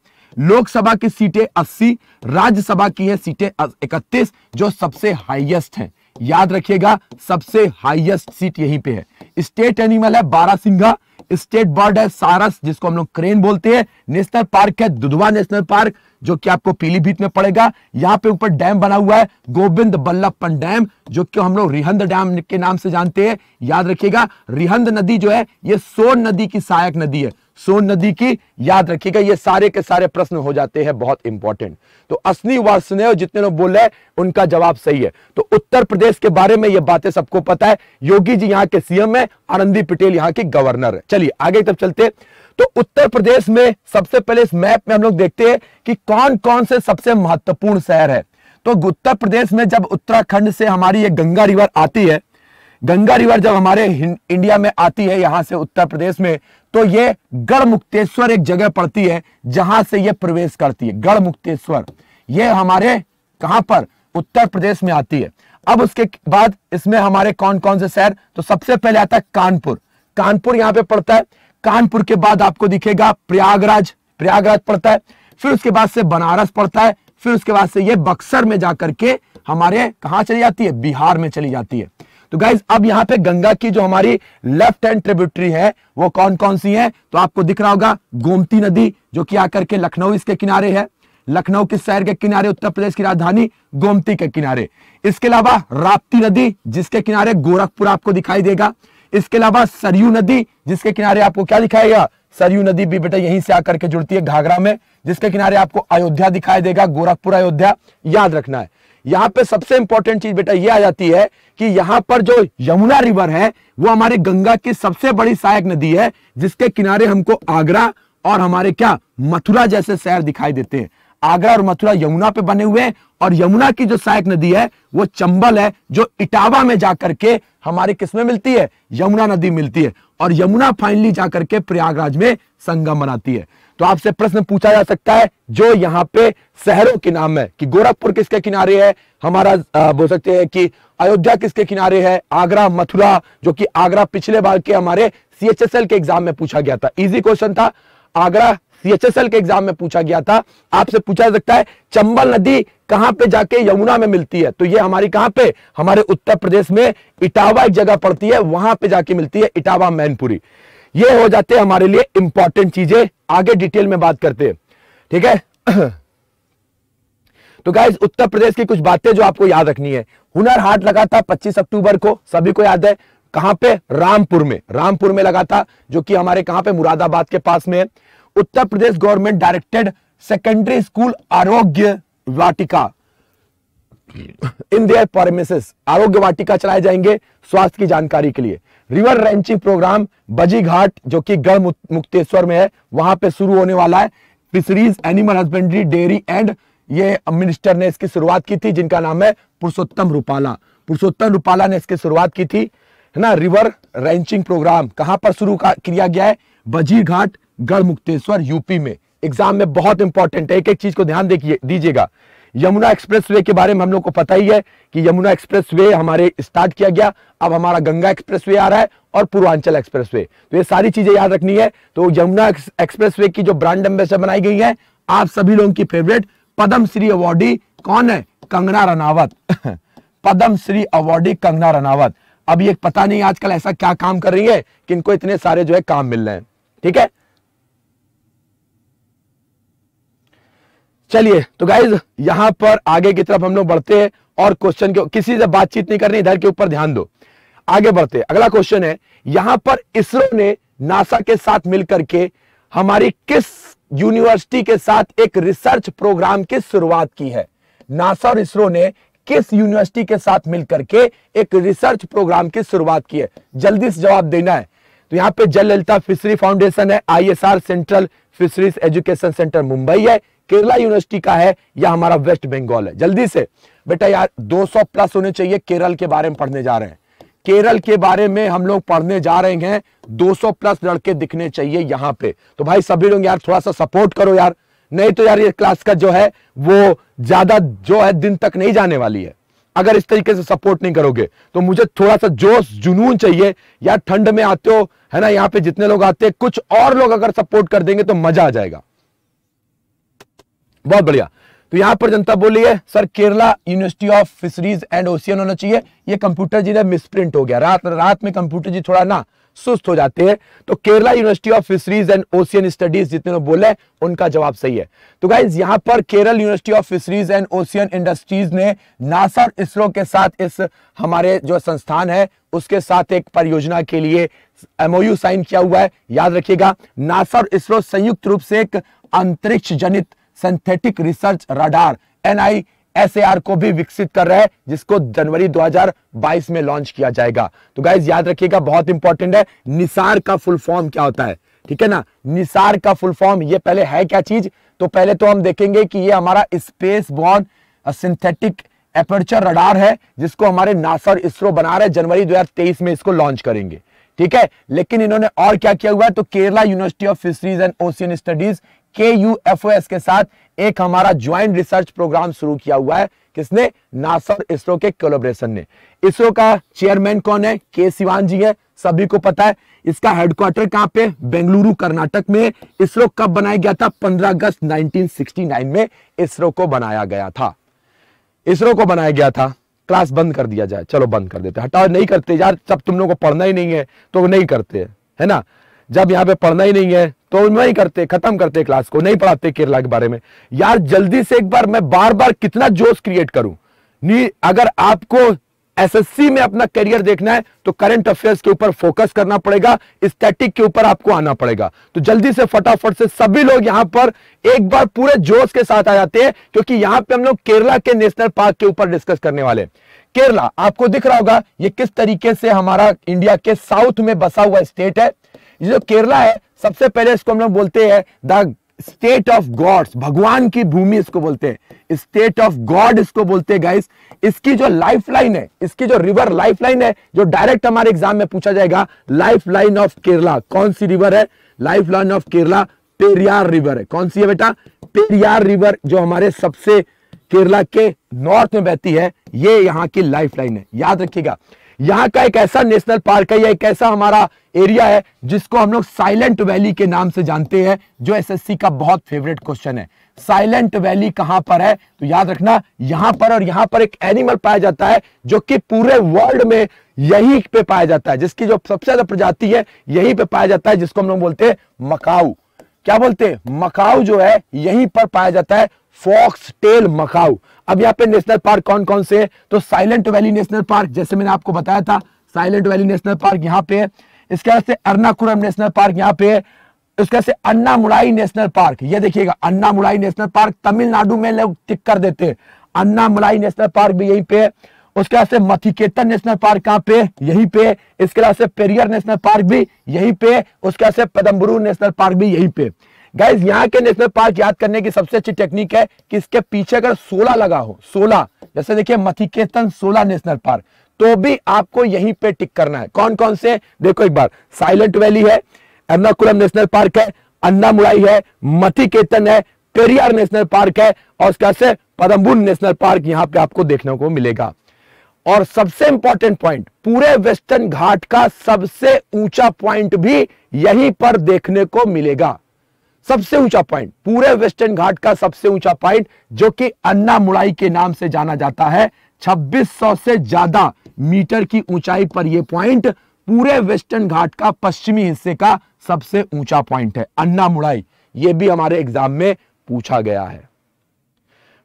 लोकसभा की सीटें 80 राज्यसभा की है सीटें 31 जो सबसे हाईएस्ट हैं याद रखिएगा सबसे हाईएस्ट सीट यहीं पे है स्टेट एनिमल है बारह सिंघा स्टेट बर्ड है सारस जिसको हम लोग क्रेन बोलते हैं नेशनल पार्क है दुधवा नेशनल पार्क जो कि आपको पीलीभीत में पड़ेगा यहाँ पे ऊपर डैम बना हुआ है गोविंद बल्लभपन डैम जो कि हम लोग रिहंद डैम के नाम से जानते हैं याद रखिएगा रिहंद नदी जो है ये सोन नदी की सहायक नदी है सोन नदी की याद रखिएगा ये सारे के सारे प्रश्न हो जाते हैं बहुत इंपॉर्टेंट तो असली वर्षने जितने लोग बोल रहे हैं उनका जवाब सही है तो उत्तर प्रदेश के बारे में ये बातें सबको पता है योगी जी यहाँ के सीएम है आनंदी पटेल यहाँ के गवर्नर है चलिए आगे तब चलते तो उत्तर प्रदेश में सबसे पहले इस मैप में हम लोग देखते हैं कि कौन कौन से सबसे महत्वपूर्ण शहर है तो उत्तर प्रदेश में जब उत्तराखंड से हमारी ये गंगा रिवर आती है गंगा रिवर जब हमारे इंडिया में आती है यहाँ से उत्तर प्रदेश में तो ये गढ़ मुक्तेश्वर एक जगह पड़ती है जहां से ये प्रवेश करती है गढ़ मुक्तेश्वर ये हमारे कहां पर उत्तर प्रदेश में आती है अब उसके बाद इसमें हमारे कौन कौन से शहर तो सबसे पहले आता है कानपुर कानपुर यहाँ पे पड़ता है कानपुर के बाद आपको दिखेगा प्रयागराज प्रयागराज पड़ता है फिर उसके बाद से बनारस पड़ता है फिर उसके बाद से ये बक्सर में जाकर के हमारे कहा चली जाती है बिहार में चली जाती है तो गाइज अब यहाँ पे गंगा की जो हमारी लेफ्ट हैंड ट्रिब्यूटरी है वो कौन कौन सी है तो आपको दिख रहा होगा गोमती नदी जो कि आकर के लखनऊ इसके किनारे है लखनऊ किस शहर के किनारे उत्तर प्रदेश की राजधानी गोमती के किनारे इसके अलावा राप्ती नदी जिसके किनारे गोरखपुर आपको दिखाई देगा इसके अलावा सरयू नदी जिसके किनारे आपको क्या दिखाएगा सरयू नदी भी बेटा यहीं से आकर के जुड़ती है घाघरा में जिसके किनारे आपको अयोध्या दिखाई देगा गोरखपुर अयोध्या याद रखना है यहाँ पे सबसे इंपॉर्टेंट चीज बेटा ये आ जाती है कि यहाँ पर जो यमुना रिवर है वो हमारे गंगा की सबसे बड़ी सहायक नदी है जिसके किनारे हमको आगरा और हमारे क्या मथुरा जैसे शहर दिखाई देते हैं आगरा और मथुरा यमुना पे बने हुए हैं और यमुना की जो सहायक नदी है वो चंबल है जो इटावा में जाकर के हमारे किसमें मिलती है यमुना नदी मिलती है और यमुना फाइनली जाकर के प्रयागराज में संगम बनाती है तो आपसे प्रश्न पूछा जा सकता है जो यहाँ पे शहरों के नाम है कि गोरखपुर किसके किनारे है हमारा बोल सकते हैं कि अयोध्या किसके किनारे है आगरा मथुरा जो कि आगरा पिछले बार के हमारे सीएचएसएल के एग्जाम में पूछा गया था इजी क्वेश्चन था आगरा सीएचएसएल के एग्जाम में पूछा गया था आपसे पूछा जा सकता है चंबल नदी कहां पे जाके यमुना में मिलती है तो ये हमारी कहां पे हमारे उत्तर प्रदेश में इटावा एक जगह पड़ती है वहां पे जाके मिलती है इटावा मैनपुरी ये हो जाते हैं हमारे लिए इंपॉर्टेंट चीजें आगे डिटेल में बात करते ठीक है तो गाइज उत्तर प्रदेश की कुछ बातें जो आपको याद रखनी है हुनर हाट लगा था 25 अक्टूबर को सभी को याद है कहां पे रामपुर में रामपुर में लगा था जो कि हमारे कहां पे मुरादाबाद के पास में Uttar Pradesh government directed secondary school Arogya Vatika इन दियर परमिसेस आरोग्य वाटिका चलाए जाएंगे स्वास्थ्य की जानकारी के लिए रिवर रेंचिंग प्रोग्राम बजी घाट जो कि गढ़ मुक्तेश्वर में है वहां पे शुरू होने वाला है fisheries animal husbandry dairy and ये मिनिस्टर ने इसकी शुरुआत की थी जिनका नाम है पुरुषोत्तम रूपाला पुरुषोत्तम रूपाला ने इसकी शुरुआत की थी है ना रिवर रेंचिंग प्रोग्राम कहां पर शुरू किया गया है बजी घाट गढ़ मुक्तेश्वर यूपी में एग्जाम में बहुत इंपॉर्टेंट है एक एक चीज को ध्यान दीजिएगा यमुना एक्सप्रेसवे के बारे में हम लोग को पता ही है कि यमुना एक्सप्रेसवे हमारे स्टार्ट किया गया अब हमारा गंगा एक्सप्रेसवे आ रहा है और पूर्वांचल एक्सप्रेसवे तो ये सारी चीजें याद रखनी है तो यमुना एक्सप्रेसवे की जो ब्रांड एम्बेसडर बनाई गई है आप सभी लोगों की फेवरेट पद्मश्री श्री अवार्डी कौन है कंगना रनावत पद्मश्री श्री अवार्डी कंगना रनावत अब एक पता नहीं आजकल ऐसा क्या काम कर रही है कि इनको इतने सारे जो है काम मिल रहे हैं ठीक है चलिए तो गाइज यहाँ पर आगे की तरफ हम लोग बढ़ते हैं और क्वेश्चन के किसी से बातचीत नहीं करनी इधर के ऊपर ध्यान दो आगे बढ़ते हैं अगला क्वेश्चन है यहाँ पर इसरो ने नासा के साथ मिलकर के हमारी किस यूनिवर्सिटी के साथ एक रिसर्च प्रोग्राम की शुरुआत की है नासा और इसरो ने किस यूनिवर्सिटी के साथ मिलकर के एक रिसर्च प्रोग्राम की शुरुआत की है जल्दी से जवाब देना है तो यहाँ पे जल ललिता फिशरी फाउंडेशन है ISR central fisheries education centre Mumbai है केरला यूनिवर्सिटी का है या हमारा वेस्ट बंगाल है जल्दी से बेटा यार 200 प्लस होने चाहिए केरल के बारे में पढ़ने जा रहे हैं केरल के बारे में हम लोग पढ़ने जा रहे हैं 200 प्लस लड़के दिखने चाहिए यहाँ पे तो भाई सभी लोग यार थोड़ा सा सपोर्ट करो यार नहीं तो यार ये क्लास का जो है वो ज्यादा जो है दिन तक नहीं जाने वाली है अगर इस तरीके से सपोर्ट नहीं करोगे तो मुझे थोड़ा सा जोश जुनून चाहिए यार ठंड में आते हो है ना यहाँ पे जितने लोग आते हैं कुछ और लोग अगर सपोर्ट कर देंगे तो मजा आ जाएगा बहुत बढ़िया तो यहां पर जनता बोली है sir Kerala university of fisheries and ocean होना चाहिए ये कंप्यूटर जी ने मिसप्रिंट हो गया रात रात में कंप्यूटर जी थोड़ा ना सुस्त हो जाते हैं तो Kerala university of fisheries and ocean studies जितने लोग बोले उनका जवाब सही है तो गाइज यहां पर Kerala university of fisheries and ocean industries ने नासा और इसरो के साथ इस हमारे जो संस्थान है उसके साथ एक परियोजना के लिए एमओयू साइन किया हुआ है याद रखिएगा नासा और इसरो संयुक्त रूप से एक अंतरिक्ष जनित synthetic research radar NI SAR को भी विकसित कर रहा है जिसको जनवरी 2022 में लॉन्च किया जाएगा तो गाइज याद रखिएगा बहुत इंपॉर्टेंट है निसार का फुल फॉर्म क्या होता है ठीक है ना निसार का फुल फॉर्म ये पहले है क्या चीज तो पहले तो हम देखेंगे कि ये हमारा space borne synthetic aperture radar है जिसको हमारे नासर इसरो बना रहे जनवरी 2023 में इसको लॉन्च करेंगे ठीक है लेकिन इन्होंने और क्या किया हुआ है तो Kerala university of fisheries and ocean studies K U F O S के साथ एक हमारा ज्वाइंट रिसर्च प्रोग्राम शुरू किया हुआ है किसने नासर इसरो के कोलोब्रेशन ने इसरो का चेयरमैन कौन है के सिवान जी है सभी को पता है इसका हेडक्वार्टर कहां पे बेंगलुरु कर्नाटक में इसरो कब बनाया गया था 15 अगस्त 1969 में इसरो को बनाया गया था इसरो को बनाया गया था क्लास बंद कर दिया जाए चलो बंद कर देते हटाओ नहीं करते यार सब तुम लोग को पढ़ना ही नहीं है तो नहीं करते है ना जब यहां पे पढ़ना ही नहीं है तो नहीं करते खत्म करते क्लास को नहीं पढ़ाते केरला के बारे में यार जल्दी से एक बार मैं बार बार कितना जोश क्रिएट करूं नी अगर आपको एसएससी में अपना करियर देखना है तो करंट अफेयर्स के ऊपर फोकस करना पड़ेगा स्टैटिक के ऊपर आपको आना पड़ेगा तो जल्दी से फटाफट से सभी लोग यहां पर एक बार पूरे जोश के साथ आ जाते हैं क्योंकि यहां पे हम लोग केरला के नेशनल पार्क के ऊपर डिस्कस करने वाले केरला आपको दिख रहा होगा ये किस तरीके से हमारा इंडिया के साउथ में बसा हुआ स्टेट है जो केरला है सबसे पहले इसको हम लोग बोलते हैं द स्टेट ऑफ गॉड्स भगवान की भूमि इसको बोलते हैं स्टेट ऑफ गॉड इसको बोलते हैं गाइस इसकी जो लाइफ लाइन है इसकी जो रिवर लाइफ लाइन है जो डायरेक्ट हमारे एग्जाम में पूछा जाएगा लाइफ लाइन ऑफ केरला कौन सी रिवर है life line of Kerala Periyar river है कौन सी है बेटा पेरियार रिवर जो हमारे सबसे केरला के नॉर्थ में बहती है ये यहाँ की लाइफ लाइन है याद रखिएगा यहाँ का एक ऐसा नेशनल पार्क है या एक ऐसा हमारा एरिया है जिसको हम लोग साइलेंट वैली के नाम से जानते हैं जो एसएससी का बहुत फेवरेट क्वेश्चन है साइलेंट वैली कहां पर है तो याद रखना यहां पर और यहां पर एक एनिमल पाया जाता है जो कि पूरे वर्ल्ड में यही पे पाया जाता है जिसकी जो सबसे ज्यादा प्रजाति है यही पे पाया जाता है जिसको हम लोग बोलते हैं मकाऊ क्या बोलते हैं मकाऊ जो है यहीं पर पाया जाता है फॉक्स टेल मकाऊ अब यहाँ पे नेशनल पार्क कौन कौन से है तो साइलेंट वैली नेशनल पार्क जैसे मैंने आपको बताया था साइलेंट वैली नेशनल पार्क यहाँ पे है इसके बाद से अर्नाकुरम नेशनल पार्क यहाँ पे है उसके से मुड़ाई नेशनल पार्क ये देखिएगा Anamudi national park Tamil Nadu में लोग टिक कर देते हैं मुड़ाई नेशनल पार्क भी यहीं पे उसके बाद से मथिकेतन नेशनल पार्क कहाँ पे यहीं पे इसके अलावा से पेरियर नेशनल पार्क भी यहीं पे उसके बाद से पदम्बरू नेशनल पार्क भी यहीं पे गाइज यहाँ के नेशनल पार्क याद करने की सबसे अच्छी टेक्निक है कि इसके पीछे अगर 16 लगा हो 16 जैसे देखिए मथिकेतन 16 नेशनल पार्क तो भी आपको यहीं पे टिक करना है कौन कौन से देखो एक बार साइलेंट वैली है एर्नाकुलम नेशनल पार्क है अन्नामुड़ाई है मथिकेतन है पेरियार नेशनल पार्क है और उसके बाद से पदम्बुन नेशनल पार्क यहाँ पे आपको देखने को मिलेगा और सबसे इंपॉर्टेंट पॉइंट पूरे वेस्टर्न घाट का सबसे ऊंचा पॉइंट भी यहीं पर देखने को मिलेगा सबसे ऊंचा पॉइंट पूरे वेस्टर्न घाट का सबसे ऊंचा पॉइंट जो कि अन्ना मुड़ाई के नाम से जाना जाता है 2600 से ज्यादा मीटर की ऊंचाई पर यह पॉइंट पूरे वेस्टर्न घाट का पश्चिमी हिस्से का सबसे ऊंचा पॉइंट है अन्ना मुड़ाई यह भी हमारे एग्जाम में पूछा गया है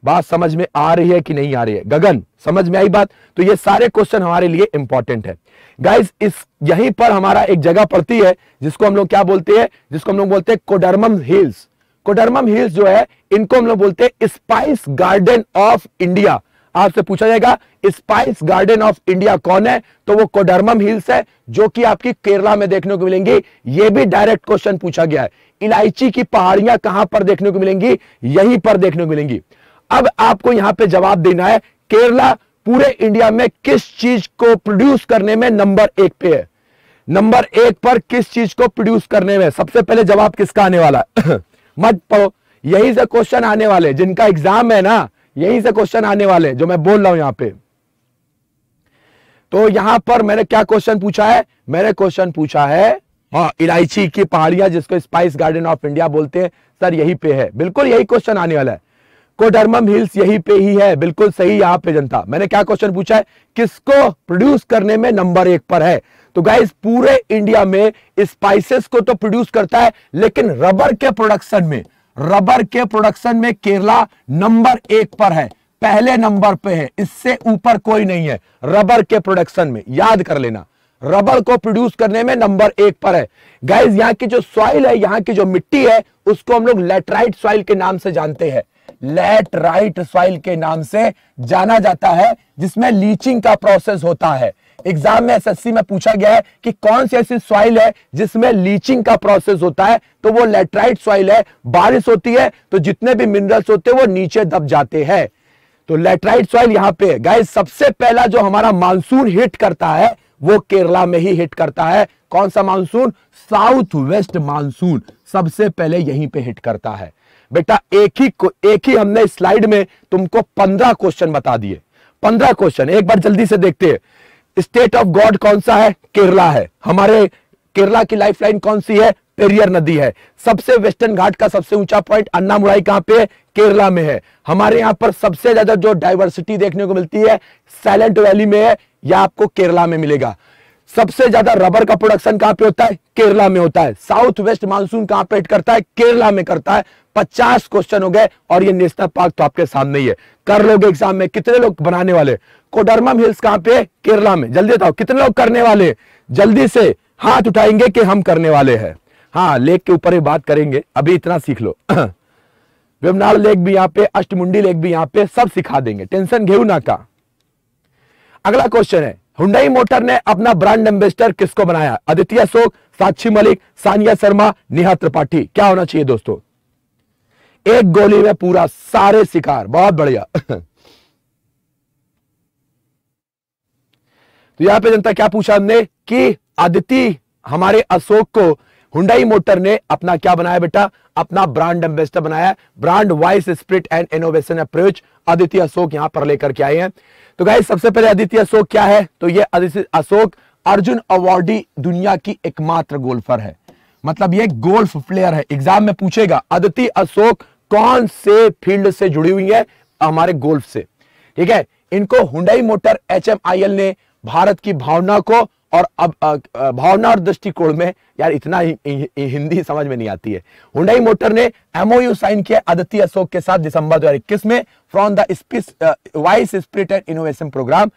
बात समझ में आ रही है कि नहीं आ रही है गगन समझ में आई बात तो ये सारे क्वेश्चन हमारे लिए इंपॉर्टेंट है गाइज इस यहीं पर हमारा एक जगह पड़ती है जिसको हम लोग क्या बोलते हैं जिसको हम लोग बोलते हैं कोडरमम हिल्स कोडरमम हिल्स जो है इनको हम लोग बोलते हैं स्पाइस गार्डन ऑफ इंडिया आपसे पूछा जाएगा स्पाइस गार्डन ऑफ इंडिया कौन है तो वो कोडरमम हिल्स है जो कि आपकी केरला में देखने को मिलेंगी ये भी डायरेक्ट क्वेश्चन पूछा गया है इलायची की पहाड़ियां कहां पर देखने को मिलेंगी यहीं पर देखने को मिलेंगी अब आपको यहां पे जवाब देना है केरला पूरे इंडिया में किस चीज को प्रोड्यूस करने में नंबर एक पे है नंबर एक पर किस चीज को प्रोड्यूस करने में सबसे पहले जवाब किसका आने वाला मत पढ़ो यही से क्वेश्चन आने वाले जिनका एग्जाम है ना यही से क्वेश्चन आने वाले जो मैं बोल रहा हूं यहां पे तो यहां पर मैंने क्या क्वेश्चन पूछा है मैंने क्वेश्चन पूछा है हाँ इलायची की पहाड़ियां जिसको स्पाइस गार्डन ऑफ इंडिया बोलते हैं सर यही पे है बिल्कुल यही क्वेश्चन आने वाला है कोडरम हिल्स यही पे ही है बिल्कुल सही यहाँ पे जनता मैंने क्या क्वेश्चन पूछा है किसको प्रोड्यूस करने में नंबर एक पर है तो गाइज पूरे इंडिया में स्पाइसेस को तो प्रोड्यूस करता है लेकिन रबर के प्रोडक्शन में रबर के प्रोडक्शन में केरला नंबर एक पर है पहले नंबर पे है इससे ऊपर कोई नहीं है रबर के प्रोडक्शन में याद कर लेना रबर को प्रोड्यूस करने में नंबर एक पर है गाइज यहाँ की जो सॉइल है यहाँ की जो मिट्टी है उसको हम लोग लेटराइट सॉइल के नाम से जानते हैं लेट राइट सॉइल के नाम से जाना जाता है जिसमें लीचिंग का प्रोसेस होता है एग्जाम में एसएससी में पूछा गया है कि कौन सी ऐसी सॉइल है जिसमें लीचिंग का प्रोसेस होता है तो वो लेटराइट सॉइल है बारिश होती है तो जितने भी मिनरल्स होते हैं वो नीचे दब जाते हैं तो लेटराइट सॉइल यहां पे गाइस सबसे पहला जो हमारा मानसून हिट करता है वो केरला में ही हिट करता है कौन सा मानसून साउथ वेस्ट मानसून सबसे पहले यहीं पे हिट करता है बेटा एक ही एक ही हमने स्लाइड में तुमको पंद्रह क्वेश्चन बता दिए पंद्रह क्वेश्चन एक बार जल्दी से देखते हैं स्टेट ऑफ गॉड कौन सा है केरला है हमारे केरला की लाइफलाइन कौन सी है पेरियर नदी है सबसे वेस्टर्न घाट का सबसे ऊंचा पॉइंट अन्नामुराई कहां पे है केरला में है हमारे यहां पर सबसे ज्यादा जो डाइवर्सिटी देखने को मिलती है साइलेंट वैली में है या आपको केरला में मिलेगा सबसे ज्यादा रबर का प्रोडक्शन कहां पे होता है केरला में होता है साउथ वेस्ट मानसून कहां पे हिट करता है केरला में करता है 50 क्वेश्चन हो गए और ये नेशनल पार्क तो आपके सामने ही है कर लोगे एग्जाम में कितने लोग बनाने वाले कोडरमम हिल्स कहां पे केरला में जल्दी बताओ कितने लोग करने वाले जल्दी से हाथ उठाएंगे कि हम करने वाले हैं हाँ लेक के ऊपर ही बात करेंगे अभी इतना सीख लो वेमनाल लेक भी यहां पे अष्टमुंडी लेक भी यहां पे सब सिखा देंगे टेंशन घेऊ ना का अगला क्वेश्चन है हुंडई मोटर ने अपना ब्रांड एम्बेसडर किसको बनाया आदित्य अशोक साक्षी मलिक सानिया शर्मा नेहा त्रिपाठी क्या होना चाहिए दोस्तों एक गोली में पूरा सारे शिकार बहुत बढ़िया तो यहां पे जनता क्या पूछा हमने कि आदित्य हमारे अशोक को हुंडई मोटर ने अपना क्या बनाया बेटा अपना ब्रांड एम्बेसडर बनाया brand wise spirit and innovation approach Aditya Ashok यहां पर लेकर के आए हैं तो गाइस सबसे पहले आदित्य अशोक क्या है तो ये आदित्य अशोक अर्जुन अवार्डी दुनिया की एकमात्र गोल्फर है मतलब ये गोल्फ प्लेयर है एग्जाम में पूछेगा अदिति अशोक कौन से फील्ड से जुड़ी हुई है हमारे गोल्फ से ठीक है इनको हुडई मोटर एच ने भारत की भावना को और अब भावना और दृष्टिकोण में यार इतना हिंदी समझ में नहीं आती है हुंडई मोटर ने एमओयू साइन किया आदित्य अशोक के साथ दिसंबर दो में from the spice wise spirit and innovation program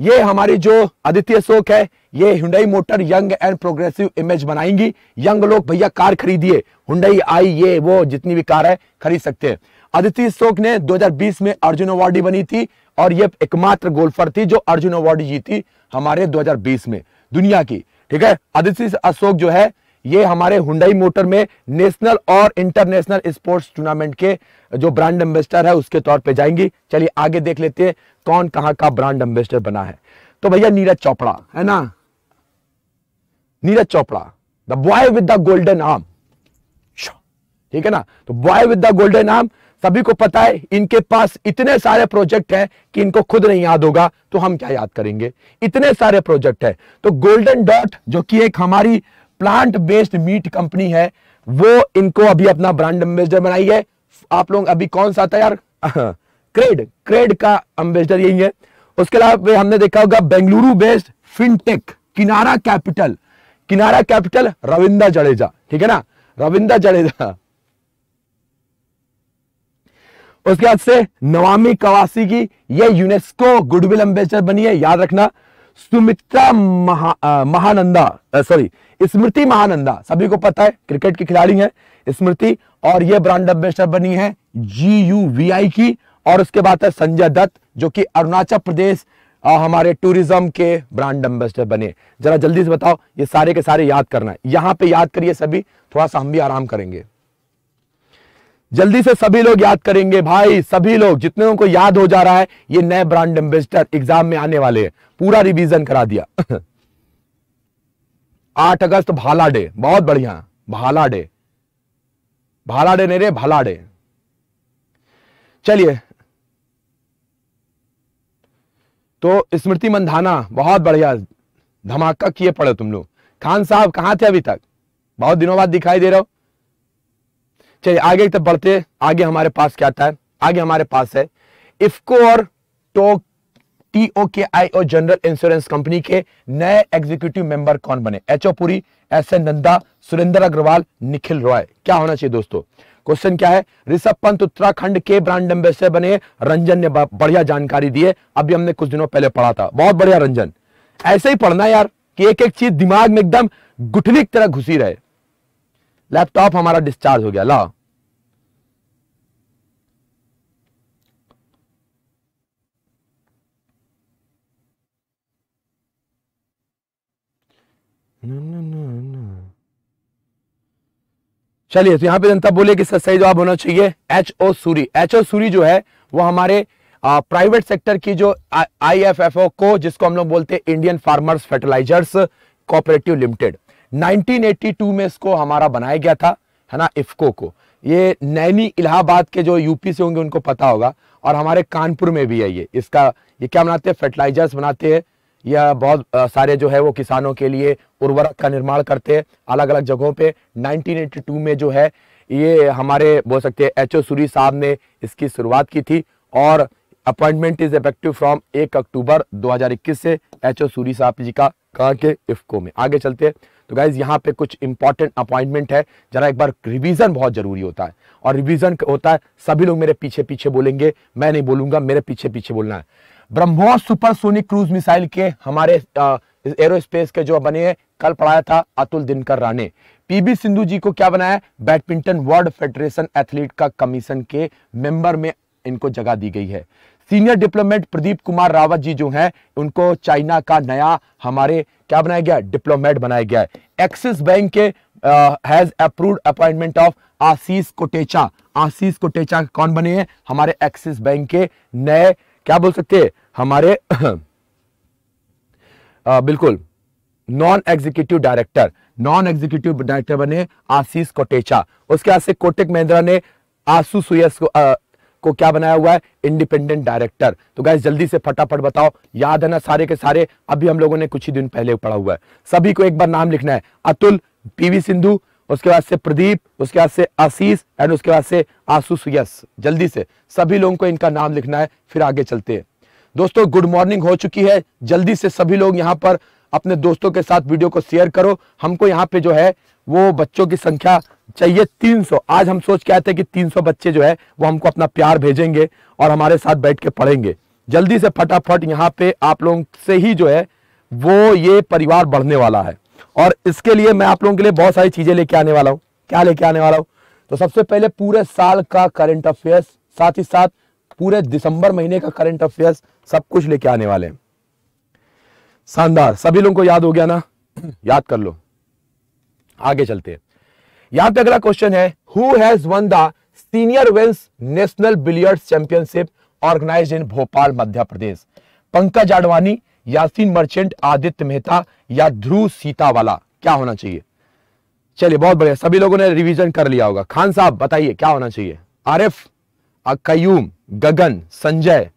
ये हमारी जो आदित्य अशोक है ये Hyundai motor young and progressive image बनाएंगी यंग लोग भैया कार खरीदिए हुंडई आई ये वो जितनी भी कार है खरीद सकते हैं आदित्य अशोक ने 2020 में अर्जुन अवार्डी बनी थी और ये एकमात्र गोल्फर थी जो अर्जुन अवार्डी जीती हमारे 2020 में दुनिया की ठीक है आदित्य अशोक जो है ये हमारे हुंडई मोटर में नेशनल और इंटरनेशनल स्पोर्ट्स टूर्नामेंट के जो ब्रांड एम्बेसडर है उसके तौर पे जाएंगी चलिए आगे देख लेते हैं कौन कहां का ब्रांड एम्बेसडर बना है तो भैया नीरज चोपड़ा है ना Neeraj Chopra the boy with the golden arm ठीक है ना तो boy with the golden arm सभी को पता है इनके पास इतने सारे प्रोजेक्ट हैं कि इनको खुद नहीं याद होगा तो हम क्या याद करेंगे इतने सारे प्रोजेक्ट हैं तो गोल्डन डॉट जो कि एक हमारी प्लांट बेस्ड मीट कंपनी है वो इनको अभी अपना ब्रांड एम्बेसडर बनाई है आप लोग अभी कौन सा था यार क्रेड क्रेड का एम्बेसडर यही है उसके अलावा हमने देखा होगा Bengaluru based fintech Kinara capital Kinara capital Ravindra Jadeja ठीक है ना रविंदा जडेजा उसके बाद से नवामी कवासी की ये यूनेस्को गुडविल एम्बेसडर बनी है याद रखना सुमित्रा महा, आ, महानंदा सॉरी स्मृति महानंदा सभी को पता है क्रिकेट की खिलाड़ी है स्मृति और ये ब्रांड एम्बेसडर बनी है जी यू वी आई की और उसके बाद है संजय दत्त जो कि अरुणाचल प्रदेश आ, हमारे टूरिज्म के ब्रांड एम्बेसडर बने जरा जल्दी से बताओ ये सारे के सारे याद करना है यहाँ पे याद करिए सभी थोड़ा सा हम भी आराम करेंगे जल्दी से सभी लोग याद करेंगे भाई सभी लोग जितने लोगों को याद हो जा रहा है ये नए ब्रांड एम्बेसडर एग्जाम में आने वाले हैं पूरा रिवीजन करा दिया आठ अगस्त भाला डे बहुत बढ़िया भाला डे भाला डे नहीं रे भाला डे चलिए तो स्मृति मंधाना बहुत बढ़िया धमाका किए पड़े तुम लोग खान साहब कहां थे अभी तक बहुत दिनों बाद दिखाई दे रहे हो चलिए आगे की बढ़ते आगे हमारे पास क्या आता है आगे हमारे पास है इफको और टोक टी ओ के आई और जनरल इंश्योरेंस कंपनी के नए एग्जीक्यूटिव मेंबर कौन बने H O Puri S N Nanda Surendra Agarwal Nikhil Roy क्या होना चाहिए दोस्तों क्वेश्चन क्या है ऋषभ पंत उत्तराखंड के ब्रांड एम्बेसडर बने रंजन ने बढ़िया जानकारी दी है अभी हमने कुछ दिनों पहले पढ़ा था बहुत बढ़िया रंजन ऐसे ही पढ़ना यार कि एक एक चीज दिमाग में एकदम गुठली की तरह घुसी रहे लैपटॉप हमारा डिस्चार्ज हो गया ला चलिए तो यहाँ पे जनता बोले कि सर सही जवाब होना चाहिए H O Suri H O Suri जो है वो हमारे प्राइवेट सेक्टर की जो आई एफ एफ ओ को जिसको हम लोग बोलते हैं Indian farmers fertilisers cooperative limited 1982 में इसको हमारा बनाया गया था है ना इफ्को को ये नैनी इलाहाबाद के जो यूपी से होंगे उनको पता होगा और हमारे कानपुर में भी है ये इसका ये क्या बनाते हैं फर्टिलाइजर्स बनाते हैं यह बहुत सारे जो है वो किसानों के लिए उर्वरक का निर्माण करते हैं अलग अलग जगहों पे 1982 में जो है ये हमारे बोल सकते हैं एच ओ सूरी साहब ने इसकी शुरुआत की थी और अपॉइंटमेंट इज इफेक्टिव फ्रॉम एक अक्टूबर 2021 से एच ओ सूरी साहब जी का कहा के इफ्को में आगे चलते हैं तो गाइज यहाँ पे कुछ इंपॉर्टेंट अपॉइंटमेंट है जरा एक बार रिवीजन बहुत जरूरी होता है और रिवीजन होता है सभी लोग मेरे पीछे पीछे बोलेंगे मैं नहीं बोलूंगा मेरे पीछे पीछे बोलना है ब्रह्मोस सुपरसोनिक क्रूज मिसाइल के हमारे एरोस्पेस के जो बने हैं कल पढ़ाया था अतुल दिनकर राणे पीबी सिंधु जी को क्या बनाया बैडमिंटन वर्ल्ड फेडरेशन एथलीट का कमीशन के मेंबर में इनको जगह दी गई है सीनियर डिप्लोमेट प्रदीप कुमार रावत जी जो हैं उनको चाइना का नया हमारे क्या बनाया गया डिप्लोमेट बनाया गया है एक्सिस बैंक के has approved appointment of Ashish Kotecha Ashish Kotecha कौन बने हैं हमारे एक्सिस बैंक के नए क्या बोल सकते हैं हमारे आ, बिल्कुल non executive director non executive director बने आशीष कोटेचा उसके बाद से कोटेक महिंद्रा ने आशु सुयस को आ, को क्या बनाया हुआ है इंडिपेंडेंट डायरेक्टर तो गाय जल्दी से फटाफट बताओ याद है ना सारे के सारे अभी हम लोगों ने कुछ ही दिन पहले पढ़ा हुआ है सभी को एक बार नाम लिखना है अतुल पीवी सिंधु उसके बाद से प्रदीप उसके बाद से आशीष एंड उसके बाद से आशुष यस जल्दी से सभी लोगों को इनका नाम लिखना है फिर आगे चलते हैं दोस्तों गुड मॉर्निंग हो चुकी है जल्दी से सभी लोग यहाँ पर अपने दोस्तों के साथ वीडियो को शेयर करो हमको यहाँ पे जो है वो बच्चों की संख्या चाहिए 300 आज हम सोच के आए थे कि 300 बच्चे जो है वो हमको अपना प्यार भेजेंगे और हमारे साथ बैठ के पढ़ेंगे जल्दी से फटाफट यहाँ पे आप लोगों से ही जो है वो ये परिवार बढ़ने वाला है और इसके लिए मैं आप लोगों के लिए बहुत सारी चीज़ें लेके आने वाला हूँ क्या लेके आने वाला हूँ तो सबसे पहले पूरे साल का करंट अफेयर्स साथ ही साथ पूरे दिसंबर महीने का करंट अफेयर्स सब कुछ लेके आने वाले हैं शानदार सभी लोगों को याद हो गया ना याद कर लो आगे चलते हैं यहां अगला क्वेश्चन है who has won the senior men's national billiard championship organise in Bhopal Madhya Pradesh Pankaj Advani Yasin Merchant Aditya Mehta या ध्रुव सीतावाला क्या होना चाहिए चलिए बहुत बढ़िया सभी लोगों ने रिवीजन कर लिया होगा खान साहब बताइए क्या होना चाहिए आरिफ अकयूम गगन संजय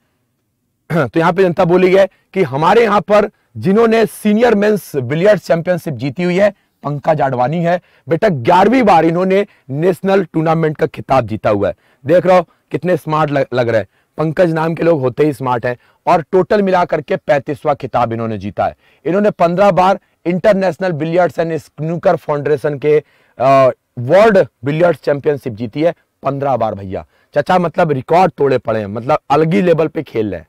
तो यहां पे जनता बोली है कि हमारे यहां पर जिन्होंने सीनियर मेंस बिलियर्ड चैंपियनशिप जीती हुई है पंकज जाडवानी है बेटा ग्यारहवीं बार इन्होंने नेशनल टूर्नामेंट का खिताब जीता हुआ है देख रहा हो कितने स्मार्ट लग, लग रहे हैं पंकज नाम के लोग होते ही स्मार्ट हैं और टोटल मिला करके पैंतीसवा खिताब इन्होंने जीता है इन्होंने पंद्रह बार international billiards and snooker foundation के वर्ल्ड बिलियर्ड्स चैंपियनशिप जीती है पंद्रह बार भैया चचा मतलब रिकॉर्ड तोड़े पड़े हैं मतलब अलग ही लेवल पे खेल रहे हैं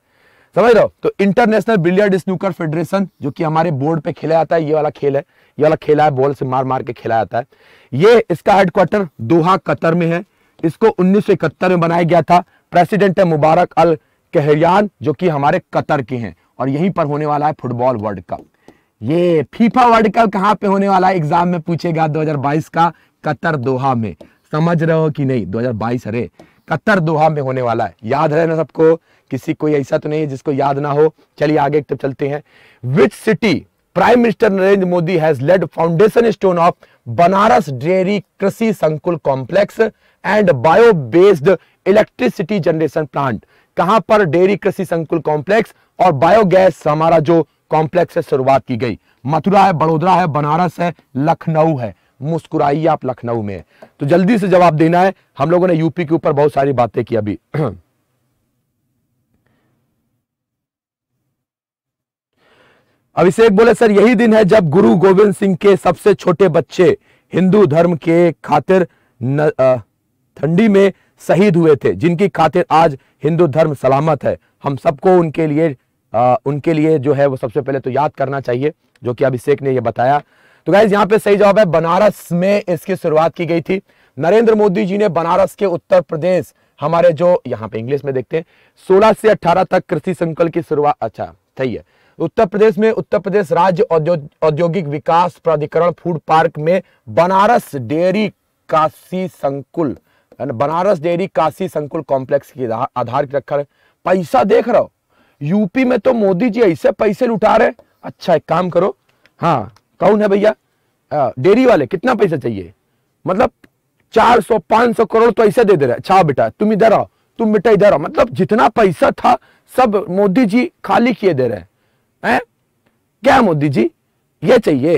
समझ लो तो इंटरनेशनल बिलियर्ड स्नूकर फेडरेशन जो कि हमारे बोर्ड पे खेला जाता है ये वाला खेल है ये वाला खेला है बॉल से मार मार के खेला जाता है ये इसका हेडक्वार्टर दोहा कतर में है इसको उन्नीस में बनाया गया था प्रेसिडेंट है मुबारक अल कहरियान जो कि हमारे कतर के हैं और यहीं पर होने वाला है फुटबॉल वर्ल्ड कप ये फीफा वर्ल्ड कप कहां पे होने वाला है एग्जाम में पूछेगा 2022 का कतर दोहा में समझ रहे हो कि नहीं 2022 अरे कतर दोहा में होने वाला है याद है ना सबको किसी कोई ऐसा तो नहीं है जिसको याद ना हो चलिए आगे तो चलते हैं which city prime minister Narendra Modi has laid foundation stone of Banaras dairy Krishi Sankul complex and bio based electricity generation plant कहां पर डेयरी कृषि संकुल कॉम्प्लेक्स और बायोगैस हमारा जो कॉम्प्लेक्स है शुरुआत की गई मथुरा है बड़ोदरा है बनारस है लखनऊ है मुस्कुराइए आप लखनऊ में तो जल्दी से जवाब देना है हम लोगों ने यूपी के ऊपर बहुत सारी बातें की अभी अभिषेक बोले सर यही दिन है जब गुरु गोविंद सिंह के सबसे छोटे बच्चे हिंदू धर्म के खातिर न, आ, ठंडी में शहीद हुए थे जिनकी खातिर आज हिंदू धर्म सलामत है हम सबको उनके लिए आ, उनके लिए जो है वो सबसे पहले तो याद करना चाहिए जो कि अभिषेक ने ये बताया तो गाइज यहाँ पे सही जवाब है बनारस में इसकी शुरुआत की गई थी नरेंद्र मोदी जी ने बनारस के उत्तर प्रदेश हमारे जो यहाँ पे इंग्लिश में देखते हैं 16 से 18 तक कृषि संकुल की शुरुआत अच्छा सही है उत्तर प्रदेश में उत्तर प्रदेश राज्य औद्योगिक विकास प्राधिकरण फूड पार्क में बनारस डेयरी काशी संकुल बनारस डेयरी काशी संकुल कॉम्प्लेक्स की आधार रखा पैसा देख रहे हो यूपी में तो मोदी जी ऐसे पैसे लुटा रहे अच्छा एक काम करो हाँ कौन है भैया डेयरी वाले कितना पैसा चाहिए मतलब 400 500 करोड़ तो ऐसे दे दे रहे अच्छा बेटा तुम इधर आओ तुम बेटा इधर आओ मतलब जितना पैसा था सब मोदी जी खाली किए दे रहे हैं है? क्या मोदी जी ये चाहिए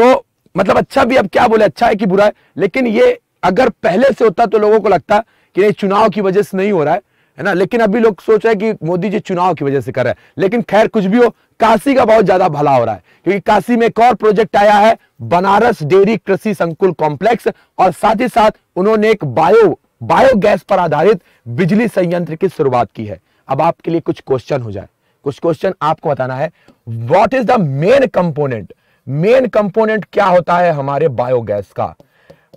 तो मतलब अच्छा भी अब क्या बोले अच्छा है कि बुरा है लेकिन ये अगर पहले से होता तो लोगों को लगता कि नहीं चुनाव की वजह से नहीं हो रहा है है ना लेकिन अभी लोग सोच रहे हैं कि मोदी जी चुनाव की वजह से कर रहे हैं लेकिन खैर कुछ भी हो काशी का बहुत ज्यादा भला हो रहा है क्योंकि काशी में एक और प्रोजेक्ट आया है बनारस डेयरी कृषि संकुल कॉम्प्लेक्स और साथ ही साथ उन्होंने एक बायो बायोगैस पर आधारित बिजली संयंत्र की शुरुआत की है अब आपके लिए कुछ क्वेश्चन हो जाए कुछ क्वेश्चन आपको बताना है what is the main component main component क्या होता है हमारे बायोगैस का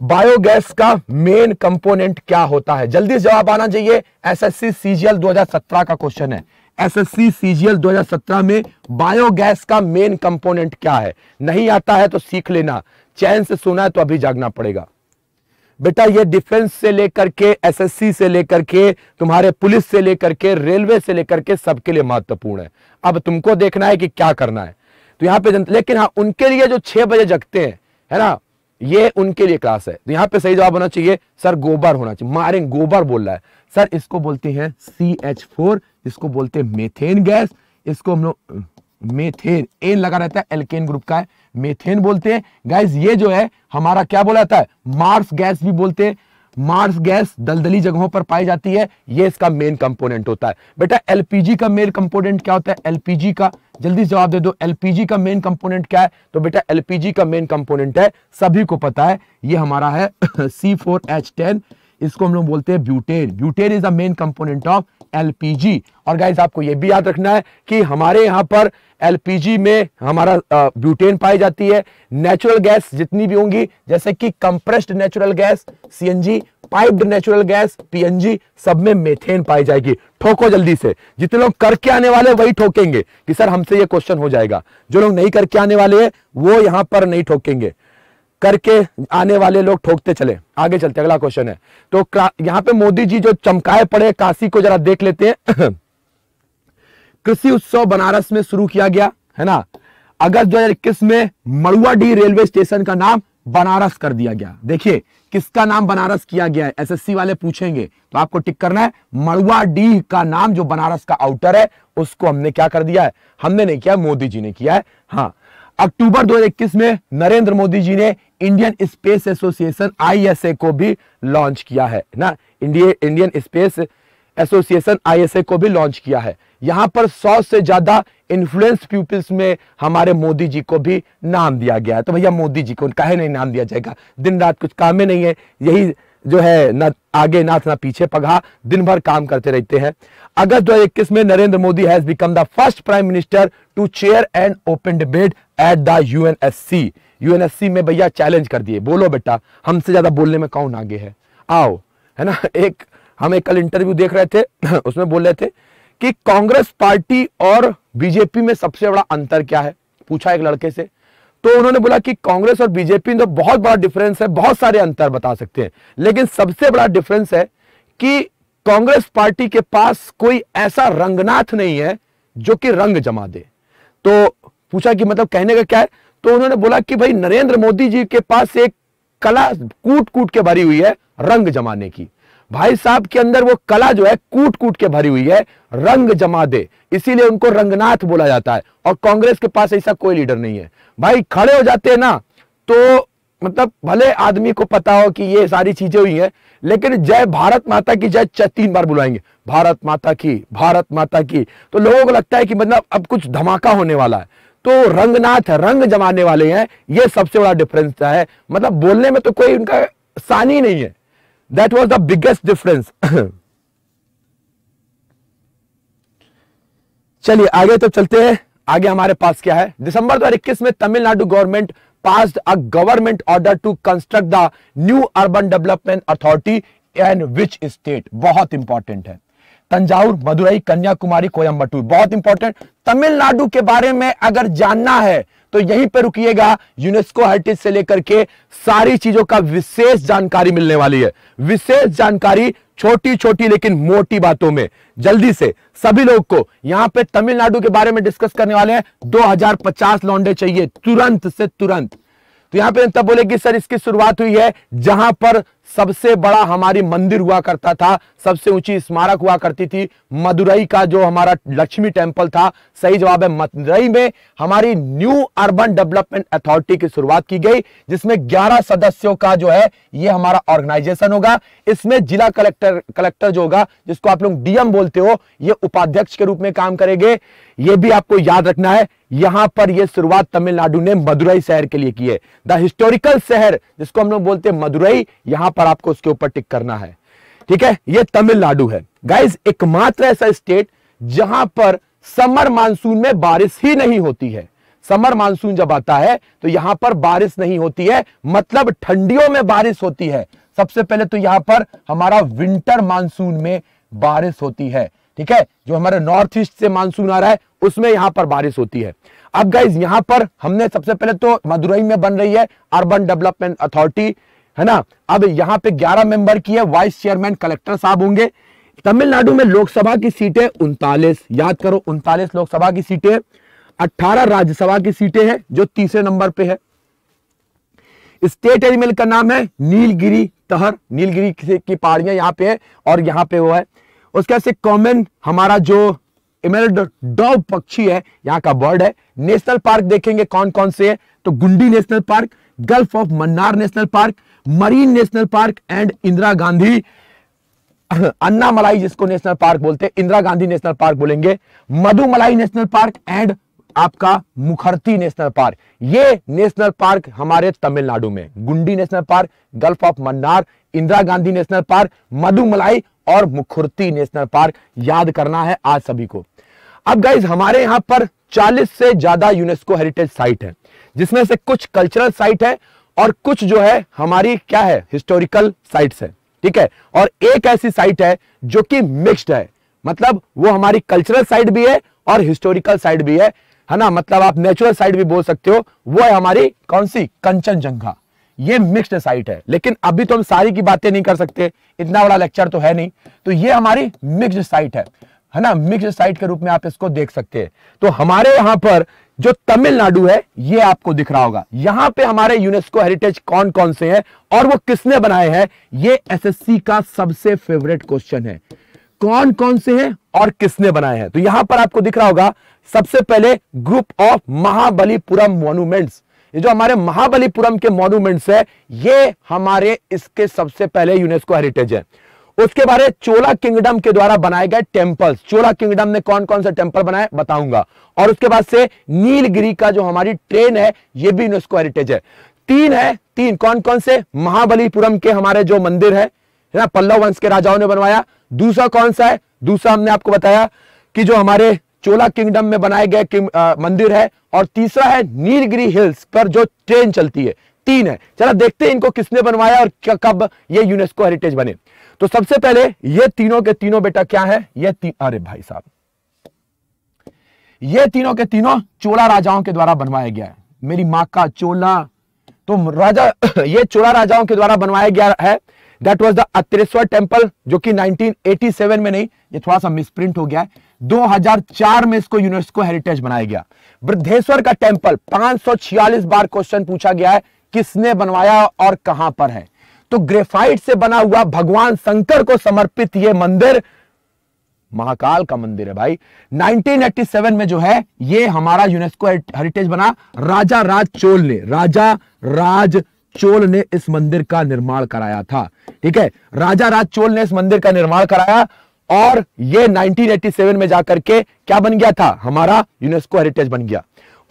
बायोगैस का मेन कंपोनेंट क्या होता है जल्दी जवाब आना चाहिए एसएससी सीजीएल 2017 का क्वेश्चन है एसएससी सीजीएल 2017 में बायोगैस का मेन कंपोनेंट क्या है नहीं आता है तो सीख लेना चैन से सुना है तो अभी जागना पड़ेगा बेटा ये डिफेंस से लेकर के एसएससी से लेकर के तुम्हारे पुलिस से लेकर के रेलवे से लेकर के सबके लिए महत्वपूर्ण है अब तुमको देखना है कि क्या करना है तो यहां पर लेकिन हाँ उनके लिए जो छह बजे जगते हैं है ना ये उनके लिए क्लास है तो यहाँ पे सही जवाब होना चाहिए सर गोबर होना चाहिए मारे गोबर बोल रहा है सर इसको बोलते हैं सी एच फोर इसको बोलते हैं मेथेन गैस इसको हम लोग मेथेन एन लगा रहता है एल्केन ग्रुप का है मेथेन बोलते हैं गैस ये जो है हमारा क्या बोला जाता है मार्स गैस भी बोलते हैं मार्स गैस दलदली जगहों पर पाई जाती है ये इसका मेन कंपोनेंट होता है बेटा एलपीजी का मेन कंपोनेंट क्या होता है एलपीजी का जल्दी जवाब दे दो एलपीजी का मेन कंपोनेंट क्या है तो बेटा एलपीजी का मेन कंपोनेंट है सभी को पता है ये हमारा है सी फोर एच टेन इसको हम लोग बोलते हैं butane butane is the main component of LPG और गाइज आपको यह भी याद रखना है कि हमारे यहां पर एलपीजी में हमारा ब्यूटेन पाई जाती है नेचुरल गैस जितनी भी होंगी जैसे कि compressed natural gas CNG piped natural gas PNG सब में मेथेन पाई जाएगी ठोको जल्दी से जितने लोग करके आने वाले वही ठोकेंगे कि सर हमसे ये क्वेश्चन हो जाएगा जो लोग नहीं करके आने वाले हैं वो यहां पर नहीं ठोकेंगे करके आने वाले लोग ठोकते चले आगे चलते अगला क्वेश्चन है तो यहाँ पे मोदी जी जो चमकाए पड़े काशी को जरा देख लेते हैं कृषि उत्सव बनारस में शुरू किया गया है ना अगस्त इक्कीस में मड़ुआ डी रेलवे स्टेशन का नाम बनारस कर दिया गया देखिए किसका नाम बनारस किया गया है एसएससी वाले पूछेंगे तो आपको टिक करना है मड़ुआ डी का नाम जो बनारस का आउटर है उसको हमने क्या कर दिया है हमने नहीं किया मोदी जी ने किया है हाँ अक्टूबर 2021 में नरेंद्र मोदी जी ने इंडियन स्पेस एसोसिएशन आईएसए को भी लॉन्च किया है ना India Indian space association ISA को भी लॉन्च किया है यहां पर सौ से ज्यादा इन्फ्लुएंस पीपल्स में हमारे मोदी जी को भी नाम दिया गया है तो भैया मोदी जी को काहे नहीं नाम दिया जाएगा दिन रात कुछ काम में नहीं है यही जो है ना आगे नाथ ना पीछे पगहा दिन भर काम करते रहते हैं अगस्त इक्कीस में Narendra Modi has become the first prime minister to chair and open debate at the UNSC UNSC में भैया चैलेंज कर दिए बोलो बेटा हमसे ज़्यादा बोलने में कौन आगे है आओ है ना एक हम एक कल इंटरव्यू देख रहे थे उसमें बोल रहे थे कि कांग्रेस पार्टी और बीजेपी में सबसे बड़ा अंतर क्या है पूछा एक लड़के से तो उन्होंने बोला कि कांग्रेस और बीजेपी में तो बहुत बड़ा डिफरेंस है बहुत सारे अंतर बता सकते हैं लेकिन सबसे बड़ा डिफरेंस है कि कांग्रेस पार्टी के पास कोई ऐसा रंगनाथ नहीं है जो कि रंग जमा दे तो पूछा कि मतलब कहने का क्या है तो उन्होंने बोला कि भाई नरेंद्र मोदी जी के पास एक कला कूट कूट के भरी हुई है रंग जमाने की भाई साहब के अंदर वो कला जो है कूट कूट के भरी हुई है रंग जमा दे इसीलिए उनको रंगनाथ बोला जाता है और कांग्रेस के पास ऐसा कोई लीडर नहीं है भाई खड़े हो जाते हैं ना तो मतलब भले आदमी को पता हो कि ये सारी चीजें हुई हैं लेकिन जय भारत माता की जय तीन बार बुलाएंगे भारत माता की भारत माता की तो लोगों को लगता है कि मतलब अब कुछ धमाका होने वाला है तो रंगनाथ रंग जमाने वाले हैं ये सबसे बड़ा डिफरेंस है मतलब बोलने में तो कोई उनका सानी नहीं है that was the biggest difference चलिए आगे तो चलते हैं आगे हमारे पास क्या है दिसंबर दो में Tamil Nadu government pass a government order to construct the new urban development authority and which state बहुत इंपॉर्टेंट है तंजाउर मदुरई कन्याकुमारी कोयम्बटूर बहुत इंपॉर्टेंट तमिलनाडु के बारे में अगर जानना है तो यहीं पर रुकिएगा यूनेस्को हेरिटेज से लेकर के सारी चीजों का विशेष जानकारी मिलने वाली है विशेष जानकारी छोटी छोटी लेकिन मोटी बातों में जल्दी से सभी लोग को यहां पे तमिलनाडु के बारे में डिस्कस करने वाले हैं 2050 हजार लौंडे चाहिए तुरंत से तुरंत तो यहां पर बोले कि सर इसकी शुरुआत हुई है जहां पर सबसे बड़ा हमारी मंदिर हुआ करता था सबसे ऊंची स्मारक हुआ करती थी मदुरई का जो हमारा लक्ष्मी टेम्पल था सही जवाब है मदुरई में हमारी न्यू अर्बन डेवलपमेंट अथॉरिटी की शुरुआत की गई जिसमें 11 सदस्यों का जो है ये हमारा ऑर्गेनाइजेशन होगा इसमें जिला कलेक्टर कलेक्टर जो होगा जिसको आप लोग डीएम बोलते हो ये उपाध्यक्ष के रूप में काम करेंगे ये भी आपको याद रखना है यहां पर यह शुरुआत तमिलनाडु ने मदुरई शहर के लिए की है द हिस्टोरिकल शहर जिसको हम लोग बोलते हैं मदुरई यहां पर पर आपको उसके ऊपर टिक करना है ठीक है ये तमिलनाडु है गाइज एकमात्र ऐसा स्टेट जहां पर समर मानसून में बारिश ही नहीं होती है समर मानसून जब आता है तो यहां पर बारिश नहीं होती है मतलब ठंडियों में बारिश होती है सबसे पहले तो यहां पर हमारा विंटर मानसून में बारिश होती है ठीक है जो हमारे नॉर्थ ईस्ट से मानसून आ रहा है उसमें यहां पर बारिश होती है अब गाइज यहां पर हमने सबसे पहले तो मदुरई में बन रही है अर्बन डेवलपमेंट अथॉरिटी है ना अब यहाँ पे 11 मेंबर की है वाइस चेयरमैन कलेक्टर साहब होंगे तमिलनाडु में लोकसभा की सीटें उनतालीस याद करो उनतालीस लोकसभा की सीटें 18 राज्यसभा की सीटें हैं जो तीसरे नंबर पे है स्टेट एनिमल का नाम है नीलगिरी तहर नीलगिरी की पहाड़ियां यहाँ पे है और यहाँ पे वो है उसके से कॉमन हमारा जो डॉग पक्षी है यहाँ का बर्ड है नेशनल पार्क देखेंगे कौन कौन से है तो Guindy national park gulf of Mannar national park marine national park and Indira Gandhi Anamalai जिसको नेशनल पार्क बोलते हैं इंदिरा गांधी नेशनल पार्क बोलेंगे मधुमलाई नेशनल पार्क एंड आपका मुखर्ती नेशनल पार्क ये नेशनल पार्क हमारे तमिलनाडु में Guindy national park gulf of Mannar Indira Gandhi national park Mudumalai और मुखर्ती नेशनल पार्क याद करना है आज सभी को अब गाइज हमारे यहां पर 40 से ज्यादा यूनेस्को हेरिटेज साइट है जिसमें से कुछ कल्चरल साइट है और कुछ जो है हमारी क्या है हिस्टोरिकल साइट्स है ठीक है और एक ऐसी साइट है जो कि मिक्स्ड है मतलब वो हमारी कल्चरल साइट भी है और हिस्टोरिकल साइट भी है है ना मतलब आप नेचुरल साइट भी बोल सकते हो वो है हमारी कौन सी कंचनजंघा ये मिक्स्ड साइट है लेकिन अभी तो हम सारी की बातें नहीं कर सकते इतना बड़ा लेक्चर तो है नहीं तो ये हमारी मिक्स्ड साइट है है ना मिक्स्ड साइट के रूप में आप इसको देख सकते हैं तो हमारे यहां पर जो तमिलनाडु है ये आपको दिख रहा होगा यहां पे हमारे यूनेस्को हेरिटेज कौन कौन से हैं और वो किसने बनाए हैं ये एसएससी का सबसे फेवरेट क्वेश्चन है कौन कौन से हैं और किसने बनाए हैं तो यहां पर आपको दिख रहा होगा सबसे पहले ग्रुप ऑफ महाबलीपुरम मॉन्यूमेंट्स ये जो हमारे महाबलीपुरम के मॉन्यूमेंट्स है ये हमारे इसके सबसे पहले यूनेस्को हेरिटेज है उसके बारे चोला किंगडम के द्वारा बनाए गए टेम्पल्स चोला किंगडम ने कौन कौन से टेम्पल बनाए बताऊंगा और उसके बाद से नीलगिरी का जो हमारी ट्रेन है ये भी यूनेस्को हेरिटेज है तीन है तीन कौन कौन से महाबलीपुरम के हमारे जो मंदिर है ना पल्लव वंश के राजाओं ने बनवाया दूसरा कौन सा है दूसरा हमने आपको बताया कि जो हमारे चोला किंगडम में बनाए गए मंदिर है और तीसरा है नीलगिरी हिल्स पर जो ट्रेन चलती है तीन है चलो देखते हैं इनको किसने बनवाया और कब ये यूनेस्को हेरिटेज बने तो सबसे पहले ये तीनों के तीनों बेटा क्या है ये ती... अरे भाई साहब ये तीनों के तीनों चोला राजाओं के द्वारा बनवाया गया है मेरी मां का चोला तो राजा ये चोला राजाओं के द्वारा बनवाया गया है that was the Atreshwar temple जो कि 1987 में नहीं ये थोड़ा सा मिसप्रिंट हो गया है 2004 में इसको यूनेस्को हेरिटेज बनाया गया वृद्धेश्वर का टेम्पल 546 बार क्वेश्चन पूछा गया है किसने बनवाया और कहां पर है तो ग्रेफाइट से बना हुआ भगवान शंकर को समर्पित यह मंदिर महाकाल का मंदिर है भाई 1987 में जो है ये हमारा यूनेस्को हेरिटेज बना राजा राज चोल ने राजा राज चोल ने इस मंदिर का निर्माण कराया था ठीक है राजा राज चोल ने इस मंदिर का निर्माण कराया और ये 1987 में जाकर के क्या बन गया था हमारा यूनेस्को हेरिटेज बन गया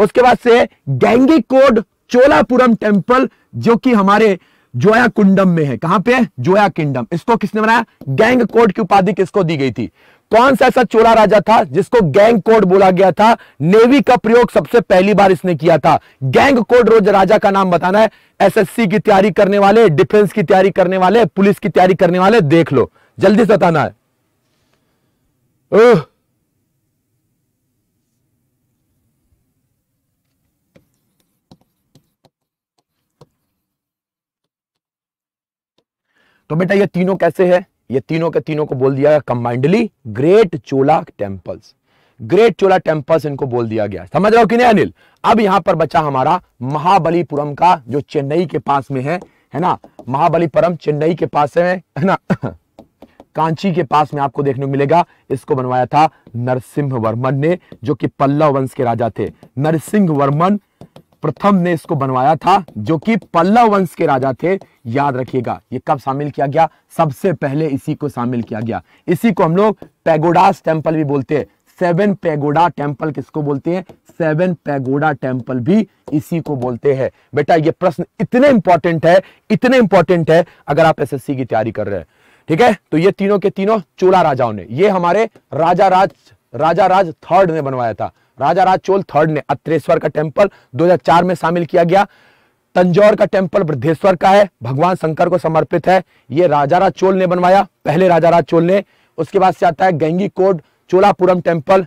उसके बाद से गैंगी कोड चोलापुरम टेम्पल जो कि हमारे जोया कुंडम में है कहां पे जोया किंगडम इसको किसने बनाया गैंग कोड की उपाधि किसको दी गई थी कौन सा ऐसा चोला राजा था जिसको गैंग कोड बोला गया था नेवी का प्रयोग सबसे पहली बार इसने किया था गैंग कोड रोज राजा का नाम बताना है एसएससी की तैयारी करने वाले डिफेंस की तैयारी करने वाले पुलिस की तैयारी करने वाले देख लो जल्दी से बताना है ओह तो बेटा ये तीनों कैसे है ये तीनों के तीनों को बोल दिया गया combinedly great Chola temples great Chola temples इनको बोल दिया गया समझ रहे हो कि नहीं अनिल अब यहां पर बचा हमारा महाबलीपुरम का जो चेन्नई के पास में है है ना महाबलीपुरम चेन्नई के पास है है ना कांची के पास में आपको देखने को मिलेगा इसको बनवाया था नरसिंह वर्मन ने जो कि पल्लव वंश के राजा थे नरसिंह वर्मन प्रथम ने इसको बनवाया था जो कि पल्लव वंश के राजा थे याद रखिएगा ये कब शामिल किया गया सबसे पहले इसी को शामिल किया गया इसी को हम लोग पैगोडास टेम्पल भी बोलते हैं सेवन पैगोडा टेम्पल किसको बोलते हैं सेवन पैगोडा टेम्पल भी इसी को बोलते हैं बेटा ये प्रश्न इतने इंपॉर्टेंट है इतने इंपॉर्टेंट है अगर आप एस की तैयारी कर रहे हैं ठीक है तो ये तीनों के तीनों चोला राजाओं ने ये हमारे राजा राज राजा राज थर्ड ने बनवाया था राजा राज चोल थर्ड ने अत्रेश्वर का टेम्पल 2004 में शामिल किया गया तंजौर का टेम्पल वृद्धेश्वर का है भगवान शंकर को समर्पित है ये राजा राज चोल ने बनवाया पहले राजा राज चोल ने उसके बाद से आता है गैंगी कोड चोलापुरम टेम्पल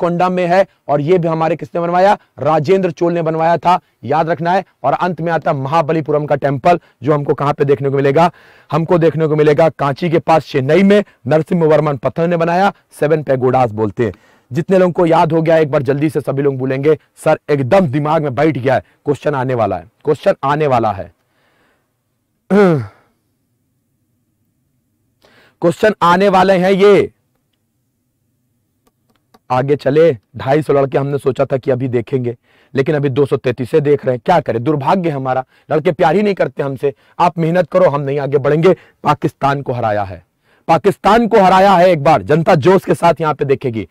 कोंडा में है और ये भी हमारे किसने बनवाया राजेंद्र चोल ने बनवाया था याद रखना है और अंत में आता है महाबलीपुरम का टेम्पल जो हमको कहाँ पे देखने को मिलेगा हमको देखने को मिलेगा कांची के पास चेन्नई में नरसिंह वर्मन पत्थर ने बनाया सेवन पे बोलते हैं जितने लोगों को याद हो गया एक बार जल्दी से सभी लोग बोलेंगे सर एकदम दिमाग में बैठ गया है क्वेश्चन आने वाला है क्वेश्चन आने वाला है क्वेश्चन आने वाले हैं ये आगे चले ढाई सौ लड़के हमने सोचा था कि अभी देखेंगे लेकिन अभी दो सौ तैतीस देख रहे हैं क्या करें दुर्भाग्य हमारा लड़के प्यार ही नहीं करते हमसे आप मेहनत करो हम नहीं आगे बढ़ेंगे पाकिस्तान को हराया है पाकिस्तान को हराया है एक बार जनता जोश के साथ यहां पे देखेगी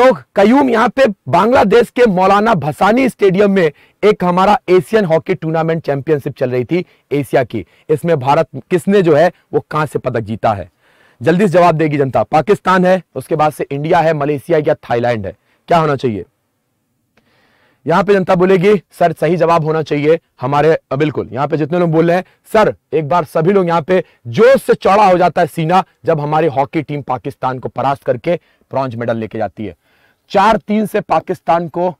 तो कयूम यहाँ पे बांग्लादेश के मौलाना भसानी स्टेडियम में एक हमारा एशियन हॉकी टूर्नामेंट चैंपियनशिप चल रही थी एशिया की इसमें भारत किसने जो है वो कहां से पदक जीता है जल्दी से जवाब देगी जनता पाकिस्तान है उसके बाद से इंडिया है मलेशिया या थाईलैंड है क्या होना चाहिए यहां पे जनता बोलेगी सर सही जवाब होना चाहिए हमारे बिल्कुल यहां पे जितने लोग बोल रहे हैं सर एक बार सभी लोग यहां पे जोश से चौड़ा हो जाता है सीना जब हमारी हॉकी टीम पाकिस्तान को परास्त करके ब्रॉन्ज मेडल लेके जाती है चार तीन से पाकिस्तान को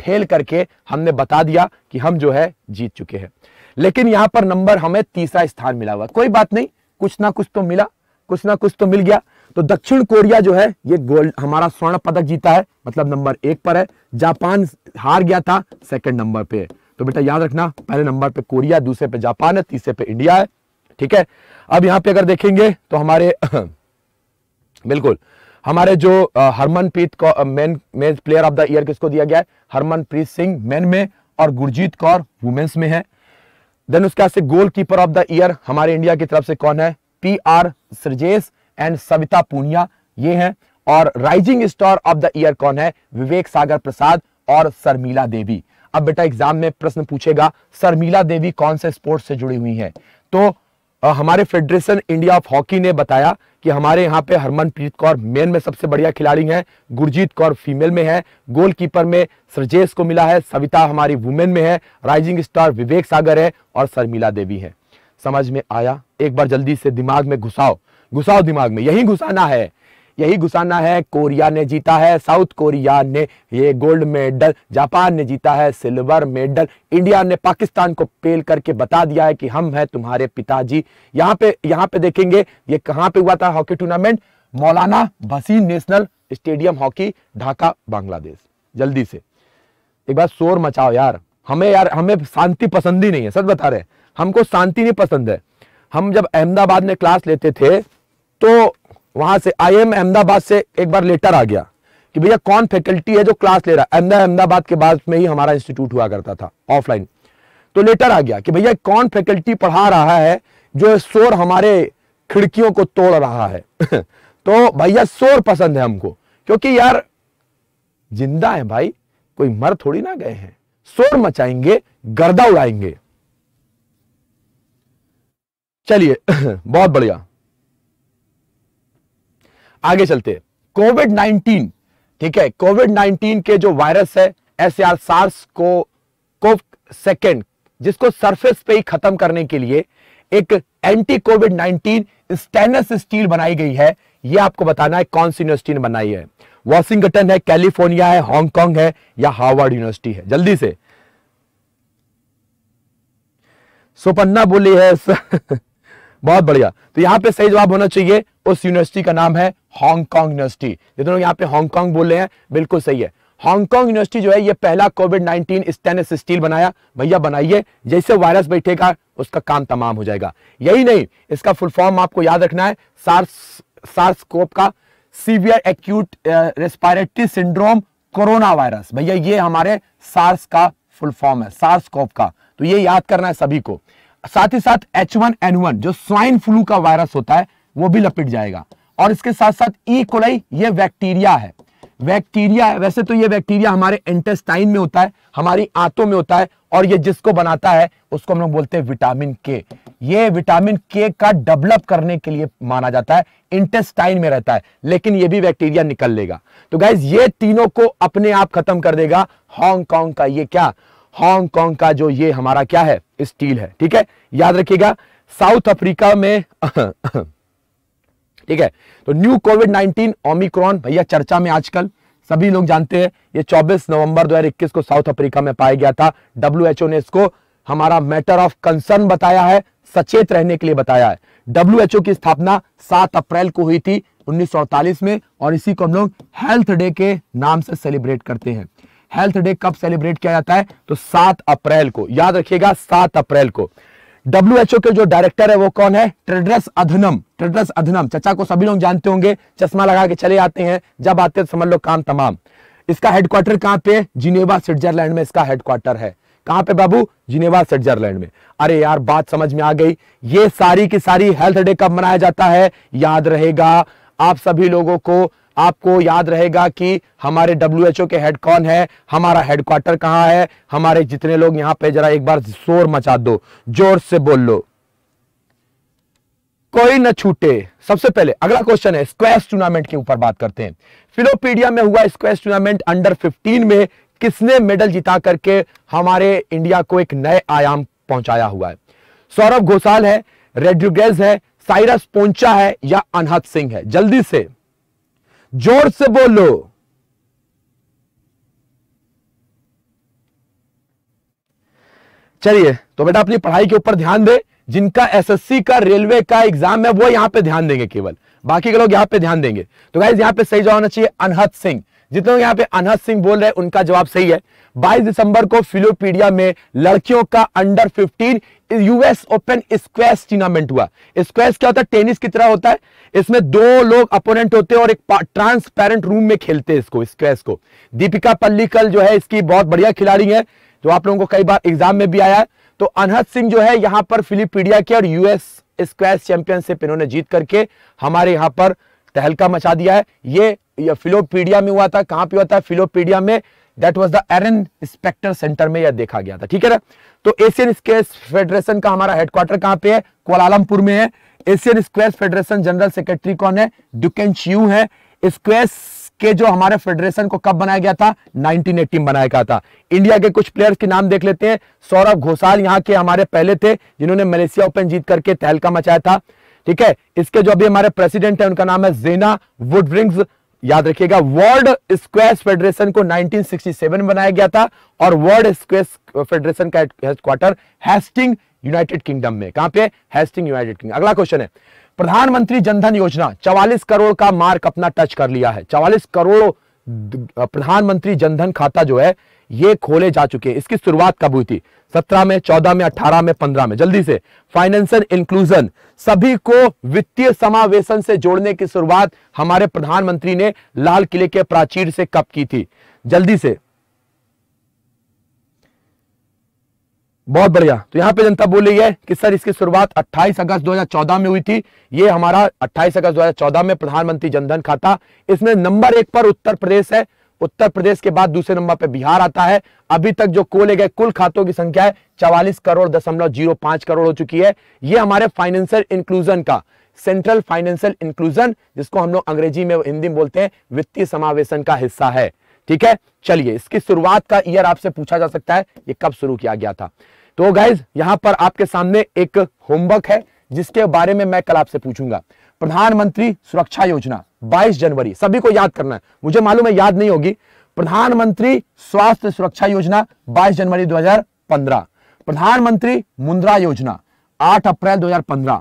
ठेल करके हमने बता दिया कि हम जो है जीत चुके हैं लेकिन यहां पर नंबर हमें तीसरा स्थान मिला हुआ कोई बात नहीं कुछ ना कुछ तो मिला कुछ ना कुछ तो मिल गया तो दक्षिण कोरिया जो है ये गोल्ड हमारा स्वर्ण पदक जीता है मतलब नंबर एक पर है जापान हार गया था सेकंड नंबर पे तो बेटा याद रखना पहले नंबर पे कोरिया दूसरे पे जापान है तीसरे पे इंडिया है ठीक है अब यहां पे अगर देखेंगे तो हमारे बिल्कुल हमारे जो Harmanpreet men men player of the year किसको दिया गया है हरमनप्रीत सिंह मेन में और गुरजीत कौर वुमेन्स में है देन उसके बाद से goal keeper of the year हमारे इंडिया की तरफ से कौन है P R Sreejesh and Savita Punia ये हैं और rising star of the year कौन है विवेक सागर प्रसाद और शर्मिला देवी अब बेटा एग्जाम में प्रश्न पूछेगा शर्मिला देवी कौन से स्पोर्ट्स से जुड़ी हुई है तो हमारे फेडरेशन इंडिया ऑफ हॉकी ने बताया कि हमारे यहाँ पे हरमनप्रीत कौर मेन में सबसे बढ़िया खिलाड़ी हैं गुरजीत कौर फीमेल में है गोलकीपर में सरजेश को मिला है सविता हमारी वुमेन में है राइजिंग स्टार विवेक सागर है और शर्मिला देवी है समझ में आया एक बार जल्दी से दिमाग में घुसाओ घुसाओ दिमाग में यही घुसाना है यही घुसाना है कोरिया ने जीता है साउथ कोरिया ने ये गोल्ड मेडल जापान ने जीता है सिल्वर मेडल इंडिया ने पाकिस्तान को पेल करके बता दिया है कि हम हैं तुम्हारे पिताजी यहाँ पे यहाँ पे देखेंगे ये कहाँ पे हुआ था hockey tournament Maulana Bhasani national stadium hockey Dhaka Bangladesh जल्दी से एक बार शोर मचाओ यार हमें यार हमें शांति पसंद ही नहीं है सच बता रहे हमको शांति नहीं पसंद है हम जब अहमदाबाद में क्लास लेते थे तो वहां से आई एम अहमदाबाद से एक बार लेटर आ गया कि भैया कौन फैकल्टी है जो क्लास ले रहा है अहमदाबाद के बाद में ही हमारा इंस्टीट्यूट हुआ करता था ऑफलाइन तो लेटर आ गया कि भैया कौन फैकल्टी पढ़ा रहा है जो शोर हमारे खिड़कियों को तोड़ रहा है तो भैया शोर पसंद है हमको क्योंकि यार जिंदा है भाई कोई मर थोड़ी ना गए हैं शोर मचाएंगे गर्दा उड़ाएंगे चलिए बहुत बढ़िया आगे चलते हैं कोविड 19 ठीक है कोविड 19 के जो वायरस है एस आर सार्स को कोव सेकेंड जिसको सरफेस पे ही खत्म करने के लिए एक एंटी कोविड 19 स्टेनलेस स्टील बनाई गई है ये आपको बताना है कौन सी यूनिवर्सिटी ने बनाई है वॉशिंगटन है कैलिफोर्निया है हांगकांग है या हार्वर्ड यूनिवर्सिटी है जल्दी से सुपन्ना बोली है बहुत बढ़िया तो यहां पे सही जवाब होना चाहिए उस यूनिवर्सिटी का नाम है हांगकांग यूनिवर्सिटी जितने लोग यहाँ पे हांगकांग बोल रहे हैं बिल्कुल सही है हांगकांग यूनिवर्सिटी जो है ये पहला कोविड 19 स्टेनलेस स्टील बनाया भैया बनाइए जैसे वायरस बैठेगा उसका काम तमाम हो जाएगा यही नहीं इसका फुल फॉर्म आपको याद रखना है सार्स सार्स कोप का severe acute respiratory syndrome corona virus भैया ये हमारे सार्स का फुल फॉर्म है सार्स कोप का तो ये याद करना है सभी को साथ ही साथ एच वन एन वन जो स्वाइन फ्लू का वायरस होता है वो भी लपेट जाएगा और इसके साथ साथ ई e. कोलाई ये बैक्टीरिया है बैक्टीरिया है वैसे तो ये बैक्टीरिया हमारे इंटेस्टाइन में होता है हमारी आंतों में होता है और ये जिसको बनाता है उसको हम लोग बोलते हैं विटामिन के ये विटामिन के का डेवलप करने के लिए माना जाता है इंटेस्टाइन में रहता है लेकिन ये भी बैक्टीरिया निकल लेगा तो गाइज ये तीनों को अपने आप खत्म कर देगा हांगकांग का ये क्या हांगकांग का जो ये हमारा क्या है स्टील है ठीक है याद रखिएगा साउथ अफ्रीका में ठीक है तो न्यू कोविड नाइन्टीन ओमिक्रॉन भैया चर्चा में आजकल सभी लोग जानते हैं ये 24 नवंबर 2021 को साउथ अफ्रीका में पाया गया था डब्ल्यू ने इसको हमारा मैटर ऑफ कंसर्न बताया है सचेत रहने के लिए बताया है डब्ल्यू की स्थापना 7 अप्रैल को हुई थी उन्नीस में और इसी को हम लोग हेल्थ डे के नाम से सेलिब्रेट करते हैं हेल्थ डे कब सेलिब्रेट किया जाता है तो 7 अप्रैल को याद रखिएगा सात अप्रैल को डब्ल्यू के जो डायरेक्टर है वो कौन है ट्रेडरस अधनम ट्रेडरस अधनम चचा को सभी लोग जानते होंगे चश्मा लगा के चले आते हैं जब आते हैं तो समझ लो काम तमाम इसका हेडक्वार्टर कहां पे जिनेवा स्विट्जरलैंड में इसका हेडक्वार्टर है कहां पे बाबू जिनेवा स्विट्जरलैंड में अरे यार बात समझ में आ गई ये सारी की सारी हेल्थ डे कब मनाया जाता है याद रहेगा आप सभी लोगों को आपको याद रहेगा कि हमारे डब्ल्यू के हेड कौन है हमारा हेडक्वार्टर कहाँ है हमारे जितने लोग यहां पे जरा एक बार शोर मचा दो जोर से बोल लो कोई न छूटे सबसे पहले अगला क्वेश्चन है स्क्वैश टूर्नामेंट के ऊपर बात करते हैं फिलोपीडिया में हुआ स्क्वैश टूर्नामेंट अंडर फिफ्टीन में किसने मेडल जिता करके हमारे इंडिया को एक नए आयाम पहुंचाया हुआ है सौरभ घोषाल है रेड्रिगेज है साइरस पोंचा है या अनहत सिंह है जल्दी से जोर से बोलो चलिए तो बेटा अपनी पढ़ाई के ऊपर ध्यान दे जिनका एसएससी का रेलवे का एग्जाम है वो यहां पे ध्यान देंगे केवल बाकी के लोग यहां पे ध्यान देंगे तो गाइज यहां पे सही जवाब होना चाहिए अनहद सिंह जितने लोग यहां पे अनहद सिंह बोल रहे हैं उनका जवाब सही है 22 दिसंबर को फिलोपीडिया में लड़कियों का under 15 US open squash tournament हुआ स्क्वेस क्या होता है टेनिस की तरह होता है इसमें दो लोग अपोनेंट होते हैं और एक ट्रांसपेरेंट रूम में खेलते हैं इसको स्क्वेस को दीपिका पल्लीकल जो है इसकी बहुत बढ़िया खिलाड़ी है जो आप लोगों को कई बार एग्जाम में भी आया है तो अनहद सिंह जो है यहां पर फिलिपीडिया के और यूएस स्क्वेस चैंपियनशिप इन्होंने जीत करके हमारे यहां पर तहलका मचा दिया है ये, ये फिलोपीडिया में हुआ था कहां पे हुआ था फिलोपीडिया में that was the Arlen Specter center में यह देखा गया था ठीक है ना तो एशियन स्क्वेस फेडरेशन का हमारा हेडक्वार्टर कहां पे है कोलालमपुर में है Asian squash federation general secretary कौन है डुकेन च्यू है स्क्वेस के जो हमारे फेडरेशन को कब बनाया गया था 1918 बनाया गया था इंडिया के कुछ प्लेयर्स के नाम देख लेते हैं सौरभ घोषाल यहाँ के हमारे पहले थे जिन्होंने मलेशिया ओपन जीत करके तहलका मचाया था ठीक है इसके जो अभी हमारे प्रेसिडेंट है उनका नाम है जेना वुडब्रिंग्स याद रखिएगा वर्ल्ड स्क्वेस फेडरेशन को 1967 में बनाया गया था और वर्ल्ड स्क्वेस फेडरेशन का हेडक्वार्टर हेस्टिंग यूनाइटेड किंगडम में कहां पे हेस्टिंग यूनाइटेड किंगडम अगला क्वेश्चन है प्रधानमंत्री जनधन योजना 44 करोड़ का मार्क अपना टच कर लिया है 44 करोड़ प्रधानमंत्री जनधन खाता जो है ये खोले जा चुके हैं इसकी शुरुआत कब हुई थी सत्रह में चौदह में अठारह में पंद्रह में जल्दी से फाइनेंशियल इंक्लूजन सभी को वित्तीय समावेशन से जोड़ने की शुरुआत हमारे प्रधानमंत्री ने लाल किले के प्राचीर से कब की थी जल्दी से बहुत बढ़िया तो यहाँ पे जनता बोली है कि सर इसकी शुरुआत 28 अगस्त 2014 में हुई थी ये हमारा 28 अगस्त 2014 में प्रधानमंत्री जनधन खाता इसमें नंबर एक पर उत्तर प्रदेश है उत्तर प्रदेश के बाद दूसरे नंबर पर बिहार आता है अभी तक जो खोले गए कुल खातों की संख्या है चवालीस करोड़ दशमलव जीरो पांच करोड़ हो चुकी है ये हमारे फाइनेंशियल इंक्लूजन का सेंट्रल फाइनेंशियल इंक्लूजन जिसको हम लोग अंग्रेजी में हिंदी में बोलते हैं वित्तीय समावेशन का हिस्सा है ठीक है चलिए इसकी शुरुआत का ईयर आपसे पूछा जा सकता है ये कब शुरू किया गया था तो गाइज यहां पर आपके सामने एक होमवर्क है जिसके बारे में मैं कल आपसे पूछूंगा प्रधानमंत्री सुरक्षा योजना 22 जनवरी सभी को याद करना है मुझे मालूम है याद नहीं होगी प्रधानमंत्री स्वास्थ्य सुरक्षा योजना 22 जनवरी 2015 प्रधानमंत्री मुद्रा योजना 8 अप्रैल 2015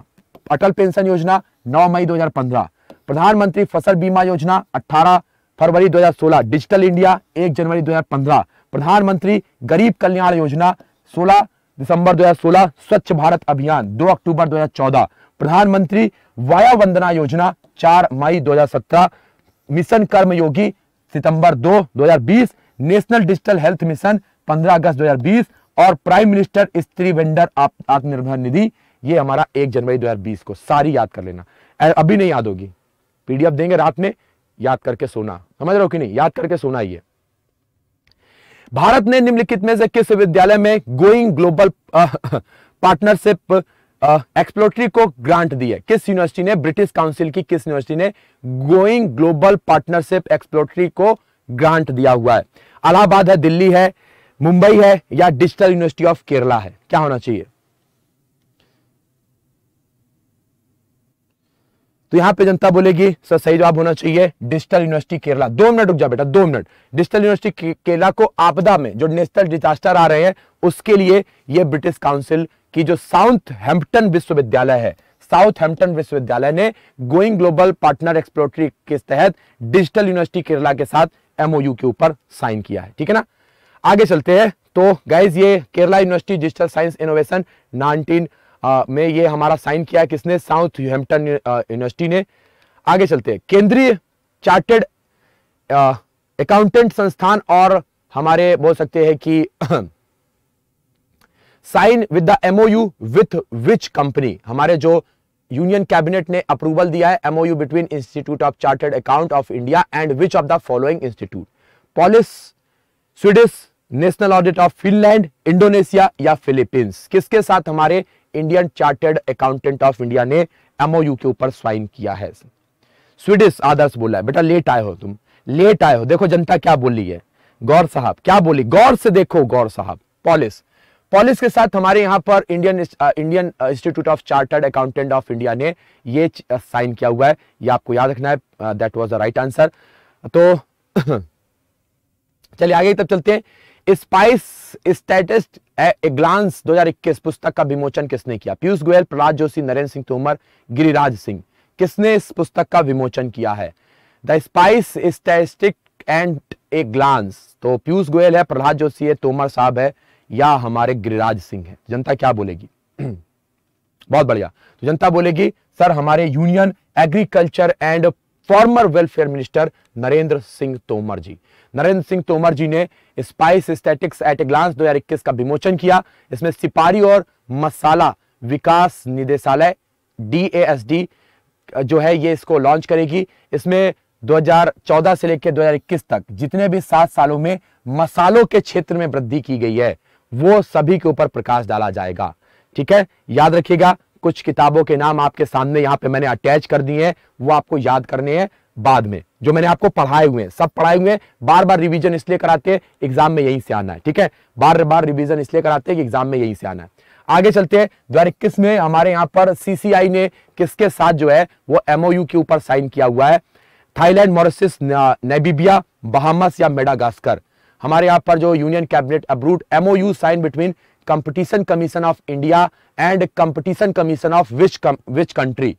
अटल पेंशन योजना 9 मई 2015 प्रधानमंत्री फसल बीमा योजना 18 फरवरी 2016 डिजिटल इंडिया 1 जनवरी 2015 प्रधानमंत्री गरीब कल्याण योजना सोलह दिसंबर 2016 स्वच्छ भारत अभियान 2 अक्टूबर 2014 प्रधानमंत्री वाया वंदना योजना 4 मई 2017 मिशन कर्मयोगी सितंबर 2 2020 नेशनल डिजिटल हेल्थ मिशन 15 अगस्त 2020 और प्राइम मिनिस्टर स्त्री वेंडर आत्मनिर्भर निधि ये हमारा 1 जनवरी 2020 को सारी याद कर लेना अभी नहीं याद होगी पीडीएफ देंगे रात में याद करके सोना समझ रहे हो कि नहीं याद करके सोना ही है भारत ने निम्नलिखित में से किस विद्यालय में गोइंग ग्लोबल पार्टनरशिप एक्सप्लोरेटरी को ग्रांट दी है किस यूनिवर्सिटी ने ब्रिटिश काउंसिल की किस यूनिवर्सिटी ने गोइंग ग्लोबल पार्टनरशिप एक्सप्लोरेटरी को ग्रांट दिया हुआ है अलाहाबाद है दिल्ली है मुंबई है या डिजिटल यूनिवर्सिटी ऑफ केरला है क्या होना चाहिए तो यहां पे जनता बोलेगी सर सही जवाब होना चाहिए डिजिटल यूनिवर्सिटी केरला दो मिनट रुक जा बेटा दो मिनट डिजिटल यूनिवर्सिटी केरला को आपदा में जो नेशनल डिजास्टर आ रहे हैं उसके लिए ये ब्रिटिश काउंसिल की जो साउथ हेम्पटन विश्वविद्यालय है साउथ हेम्पटन विश्वविद्यालय ने गोइंग ग्लोबल पार्टनर एक्सप्लोरेटरी के तहत डिजिटल यूनिवर्सिटी केरला के साथ एमओयू के ऊपर साइन किया है ठीक है ना आगे चलते हैं तो गाइज ये Kerala university digital science innovation nineteen में ये हमारा साइन किया किसने साउथ हेम्पटन यूनिवर्सिटी ने आगे चलते हैं केंद्रीय चार्टेड अकाउंटेंट संस्थान और हमारे बोल सकते हैं कि sign with the MoU with which company हमारे जो यूनियन कैबिनेट ने अप्रूवल दिया है MoU between institute of chartered account of India and which of the following institute Polish Swedish national audit of Finland Indonesia या फिलीपींस किसके साथ हमारे Indian chartered accountant of India ने एमओयू के ऊपर साइन किया है स्वीडिश आदर्श बोला है बेटा लेट आए हो तुम लेट आए हो देखो जनता क्या बोली है गौर साहब क्या बोली गौर से देखो गौर साहब पॉलिस पॉलिस के साथ हमारे यहां पर Indian Indian institute of chartered accountant of India ने ये साइन किया हुआ है ये आपको याद रखना है that was the right answer तो चलिए आगे तब चलते हैं स्पाइस स्टेटिस्ट ग्लांस 2021 पुस्तक का विमोचन किसने किया पीयूष गोयल प्रहलाद जोशी नरेंद्र सिंह तोमर गिरिराज सिंह किसने इस पुस्तक का विमोचन किया है the spice statistic and a glance तो पीयूष गोयल है प्रहलाद जोशी है तोमर साहब है या हमारे गिरिराज सिंह है जनता क्या बोलेगी बहुत बढ़िया तो जनता बोलेगी सर हमारे union agriculture and farmer welfare minister Narendra Singh Tomar ji Narendra Singh Tomar ji ने spice statistics at a glance दो का विमोचन किया इसमें सिपारी और मसाला विकास निदेशालय डी जो है ये इसको लॉन्च करेगी इसमें 2014 से लेकर 2021 तक जितने भी सात सालों में मसालों के क्षेत्र में वृद्धि की गई है वो सभी के ऊपर प्रकाश डाला जाएगा ठीक है याद रखिएगा कुछ किताबों के नाम आपके सामने यहाँ पे मैंने अटैच कर दिए हैं वो आपको याद करने हैं बाद में जो मैंने आपको पढ़ाए हुए हैं सब पढ़ाए हुए हैं बार बार रिवीजन इसलिए कराते हैं एग्जाम में यहीं से आना है ठीक है बार बार रिवीजन इसलिए कराते हैं कि एग्जाम में यहीं से आना है आगे चलते हैं दो में हमारे यहाँ पर सीसीआई ने किसके साथ जो है वो एमओयू के ऊपर साइन किया हुआ है थाईलैंड मॉरिसिस नेबीबिया बहामस या मेडागास्कर हमारे यहाँ पर जो union cabinet approved MoU sign between competition commission of India and competition commission of which which country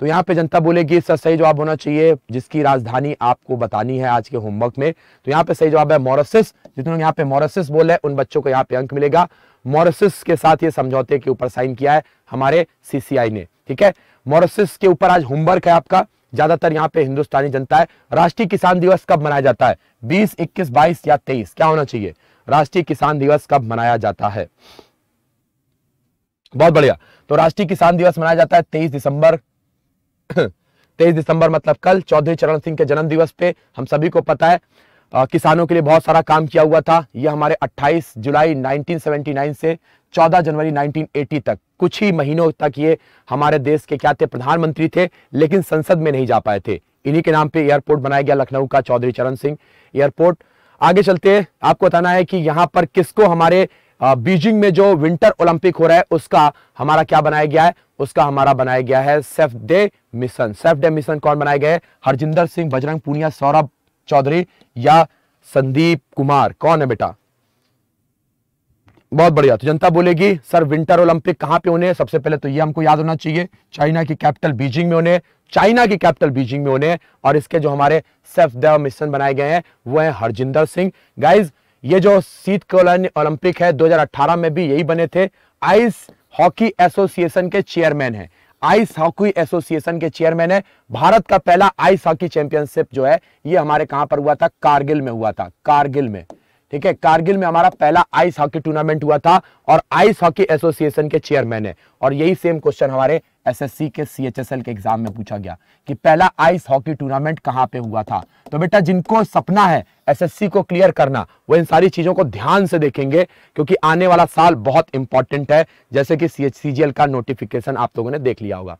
तो यहाँ पे जनता बोलेगी सर सही जवाब होना चाहिए जिसकी राजधानी आपको बतानी है आज के होमवर्क में तो यहाँ पे सही जवाब है मोरसिस जितने यहाँ पे मोरसिस बोले उन बच्चों को यहाँ पे अंक मिलेगा मोरसिस के साथ ये समझौते के ऊपर साइन किया है हमारे सीसीआई ने ठीक है मोरसिस के ऊपर आज होमवर्क है आपका ज्यादातर यहाँ पे हिंदुस्तानी जनता है राष्ट्रीय किसान दिवस कब मनाया जाता है बीस इक्कीस बाईस या तेईस क्या होना चाहिए राष्ट्रीय किसान दिवस कब मनाया जाता है बहुत बढ़िया तो राष्ट्रीय किसान दिवस मनाया जाता है तेईस दिसंबर तेईस दिसंबर मतलब कल चौधरी चरण सिंह के जन्म दिवस पे हम सभी को पता है आ, किसानों के लिए बहुत सारा काम किया हुआ था यह हमारे 28 जुलाई 1979 से 14 जनवरी 1980 तक कुछ ही महीनों तक ये हमारे देश के क्या थे प्रधानमंत्री थे लेकिन संसद में नहीं जा पाए थे इन्हीं के नाम पे एयरपोर्ट बनाया गया लखनऊ का चौधरी चरण सिंह एयरपोर्ट आगे चलते आपको बताना है कि यहाँ पर किसको हमारे बीजिंग में जो विंटर ओलंपिक हो रहा है उसका हमारा क्या बनाया गया है उसका हमारा बनाया गया है safe day mission safe day mission कौन बनाए गए हरजिंदर सिंह बजरंग पूनिया सौरभ चौधरी या संदीप कुमार कौन है बेटा बहुत बढ़िया तो जनता बोलेगी सर विंटर ओलंपिक कहां पे होने सबसे पहले तो ये हमको याद होना चाहिए चाइना की कैपिटल बीजिंग में होने चाइना की कैपिटल बीजिंग में होने और इसके जो हमारे सेफ द मिशन बनाए गए हैं वो है हरजिंदर सिंह गाइज ये जो शीतकालीन ओलंपिक है 2018 में भी यही बने थे आइस हॉकी एसोसिएशन के चेयरमैन है आइस हॉकी एसोसिएशन के चेयरमैन है भारत का पहला आइस हॉकी चैंपियनशिप जो है ये हमारे कहां पर हुआ था कारगिल में हुआ था कारगिल में ठीक है कारगिल में हमारा पहला आइस हॉकी टूर्नामेंट हुआ था और आइस हॉकी एसोसिएशन के चेयरमैन है और यही सेम क्वेश्चन हमारे एसएससी के सीएचएसएल के एग्जाम में पूछा गया कि पहला आइस हॉकी टूर्नामेंट कहां पे हुआ था तो बेटा जिनको सपना है एसएससी को क्लियर करना वो इन सारी चीजों को ध्यान से देखेंगे क्योंकि आने वाला साल बहुत इंपॉर्टेंट है जैसे कि सी का नोटिफिकेशन आप लोगों ने देख लिया होगा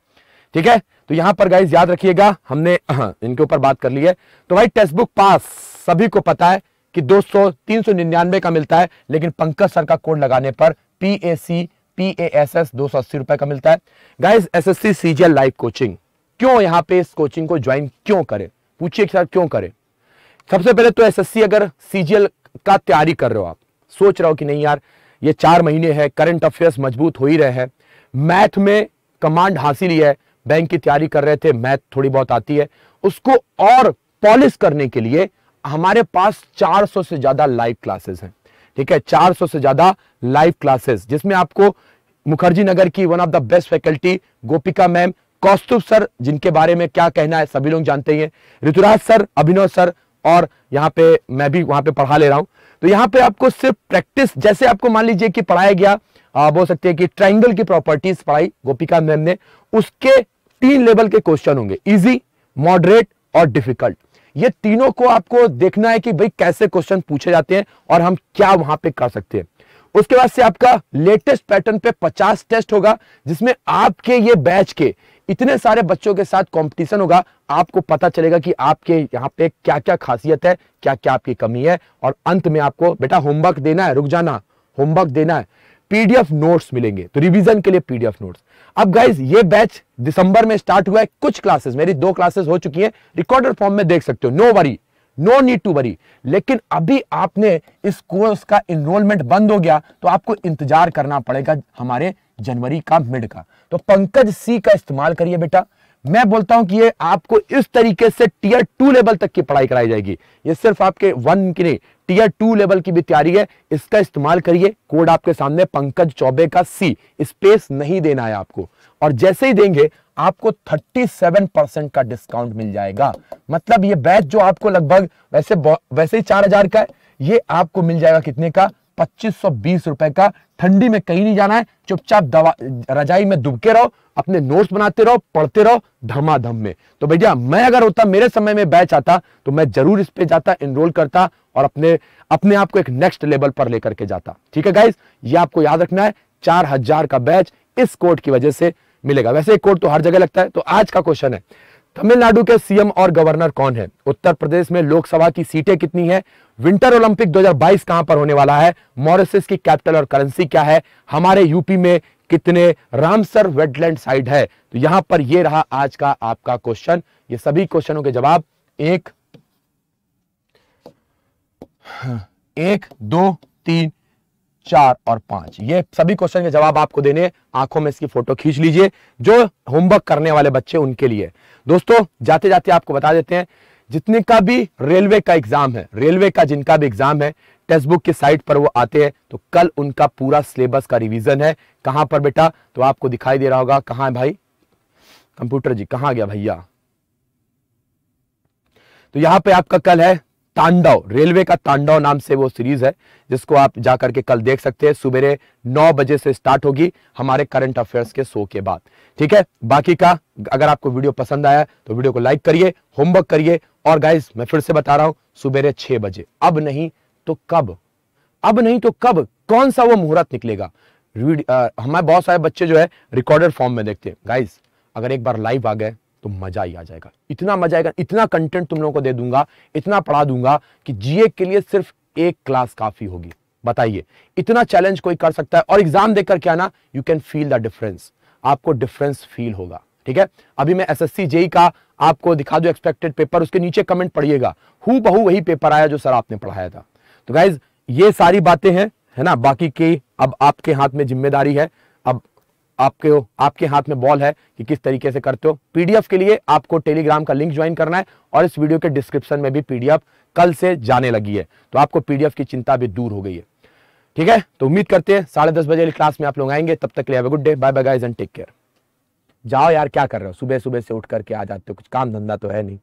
ठीक है तो यहां पर गाइज याद रखिएगा हमने इनके ऊपर बात कर ली है तो भाई टेक्स्ट बुक पास सभी को पता है कि 200 399 का मिलता है लेकिन पंकज सर का कोड लगाने पर P A C P A S S दो सौ अस्सी रुपए का मिलता है guys S S C C G live coaching क्यों यहाँ पे इस कोचिंग को ज्वाइन क्यों करें पूछिए सर क्यों करें सबसे पहले तो एस एस सी अगर सी जी एल का तैयारी कर रहे हो आप सोच रहे हो कि नहीं यार ये चार महीने है करंट अफेयर्स मजबूत हो ही रहे हैं मैथ में कमांड हासिल ही है बैंक की तैयारी कर रहे थे मैथ थोड़ी बहुत आती है उसको और पॉलिश करने के लिए हमारे पास 400 से ज़्यादा लाइव क्लासेस हैं ठीक है 400 से ज़्यादा लाइव क्लासेस जिसमें आपको मुखर्जी नगर की one of the best faculty Gopika ma'am Kaustubh sir जिनके बारे में क्या कहना है सभी लोग जानते ही हैं ऋतुराज सर अभिनव सर और यहाँ पे मैं भी वहां पे पढ़ा ले रहा हूँ तो यहाँ पे आपको सिर्फ प्रैक्टिस जैसे आपको मान लीजिए कि पढ़ाया गया आप बोल सकते हैं कि ट्राइंगल की प्रॉपर्टीज पढ़ाई गोपिका मैम ने उसके तीन लेवल के क्वेश्चन होंगे इजी मॉडरेट और डिफिकल्ट ये तीनों को आपको देखना है कि भाई कैसे क्वेश्चन पूछे जाते हैं और हम क्या वहां पे कर सकते हैं उसके बाद से आपका लेटेस्ट पैटर्न पे 50 टेस्ट होगा जिसमें आपके ये बैच के इतने सारे बच्चों के साथ कंपटीशन होगा आपको पता चलेगा कि आपके यहाँ पे क्या क्या खासियत है क्या क्या आपकी कमी है और अंत में आपको बेटा होमवर्क देना है रुक जाना होमवर्क देना है पीडीएफ नोट्स मिलेंगे तो रिविजन के लिए पीडीएफ नोट्स अब गाइज ये बैच दिसंबर में स्टार्ट हुआ है कुछ क्लासेस मेरी दो क्लासेस हो चुकी हैं रिकॉर्डर फॉर्म में देख सकते हो no worry no need to worry लेकिन अभी आपने इस कोर्स का इनरोलमेंट बंद हो गया तो आपको इंतजार करना पड़ेगा हमारे जनवरी का मिड का तो पंकज सी का इस्तेमाल करिए बेटा मैं बोलता हूं कि ये आपको इस तरीके से टीयर टू लेवल तक की पढ़ाई कराई जाएगी ये सिर्फ आपके वन की नहीं टीयर टू लेवल की भी तैयारी है इसका इस्तेमाल करिए कोड आपके सामने पंकज चौबे का सी स्पेस नहीं देना है आपको और जैसे ही देंगे आपको 37 परसेंट का डिस्काउंट मिल जाएगा मतलब ये बैच जो आपको लगभग वैसे वैसे ही चार का है ये आपको मिल जाएगा कितने का पच्चीस रुपए का ठंडी में कहीं नहीं जाना है चुपचाप दवा रजाई में दुबके रहो अपने नोट्स बनाते रहो पढ़ते रहो धमाधम में तो भैया मैं अगर होता मेरे समय में बैच आता तो मैं जरूर इस पे जाता इनरोल करता और अपने अपने आप को एक नेक्स्ट लेवल पर लेकर के जाता ठीक है गाइज ये आपको याद रखना है चार हजार का बैच इस कोर्ट की वजह से मिलेगा वैसे एक कोर्ट तो हर जगह लगता है तो आज का क्वेश्चन है तमिलनाडु के सीएम और गवर्नर कौन है उत्तर प्रदेश में लोकसभा की सीटें कितनी है विंटर ओलंपिक 2022 कहां पर होने वाला है मॉरिसस की कैपिटल और करेंसी क्या है हमारे यूपी में कितने रामसर वेटलैंड साइड है तो यहां पर यह रहा आज का आपका क्वेश्चन ये सभी क्वेश्चनों के जवाब एक एक दो तीन चार और पांच ये सभी क्वेश्चन के जवाब आपको देने आंखों में इसकी फोटो खींच लीजिए जो होमवर्क करने वाले बच्चे उनके लिए दोस्तों जाते जाते आपको बता देते हैं जितने का भी रेलवे का एग्जाम है रेलवे का जिनका भी एग्जाम है टेक्स्ट बुक की साइट पर वो आते हैं तो कल उनका पूरा सिलेबस का रिविजन है कहां पर बेटा तो आपको दिखाई दे रहा होगा कहां है भाई कंप्यूटर जी कहां गया भैया तो यहां पे आपका कल है तांडव रेलवे का तांडव नाम से वो सीरीज है जिसको आप जाकर के कल देख सकते हैं सुबह नौ बजे से स्टार्ट होगी हमारे करंट अफेयर्स के शो के बाद ठीक है बाकी का अगर आपको वीडियो पसंद आया तो वीडियो को लाइक करिए होमवर्क करिए और गाइज मैं फिर से बता रहा हूं सुबेरे छह बजे अब नहीं तो कब अब नहीं तो कब कौन सा वो मुहूर्त निकलेगा हमारे बहुत सारे बच्चे जो है रिकॉर्डेड फॉर्म में देखते हैं गाइज अगर एक बार लाइव आ गए तो मजा ही आ जाएगा इतना मजा आएगा इतना कंटेंट तुम लोगों को दे दूंगा इतना पढ़ा दूंगा कि जीए के लिए सिर्फ एक क्लास काफी होगी बताइए इतना चैलेंज कोई कर सकता है और एग्जाम देकर क्या ना you can feel the difference आपको डिफरेंस फील होगा ठीक है अभी मैं एस एस जेई का आपको दिखा दू एक्सपेक्टेड पेपर उसके नीचे कमेंट पढ़िएगा हु बहु वही पेपर आया जो सर आपने पढ़ाया था तो गाइज ये सारी बातें हैं है ना बाकी की अब आपके हाथ में जिम्मेदारी है आपके आपके हाथ में बॉल है कि किस तरीके से करते हो पीडीएफ के लिए आपको टेलीग्राम का लिंक ज्वाइन करना है और इस वीडियो के डिस्क्रिप्शन में भी पीडीएफ कल से जाने लगी है तो आपको पीडीएफ की चिंता भी दूर हो गई है ठीक है तो उम्मीद करते हैं साढ़े दस बजे क्लास में आप लोग आएंगे तब तक लिया good day bye bye guys and take care जाओ यार क्या कर रहे हो सुबह सुबह से उठ करके आ जाते हो कुछ काम धंधा तो है नहीं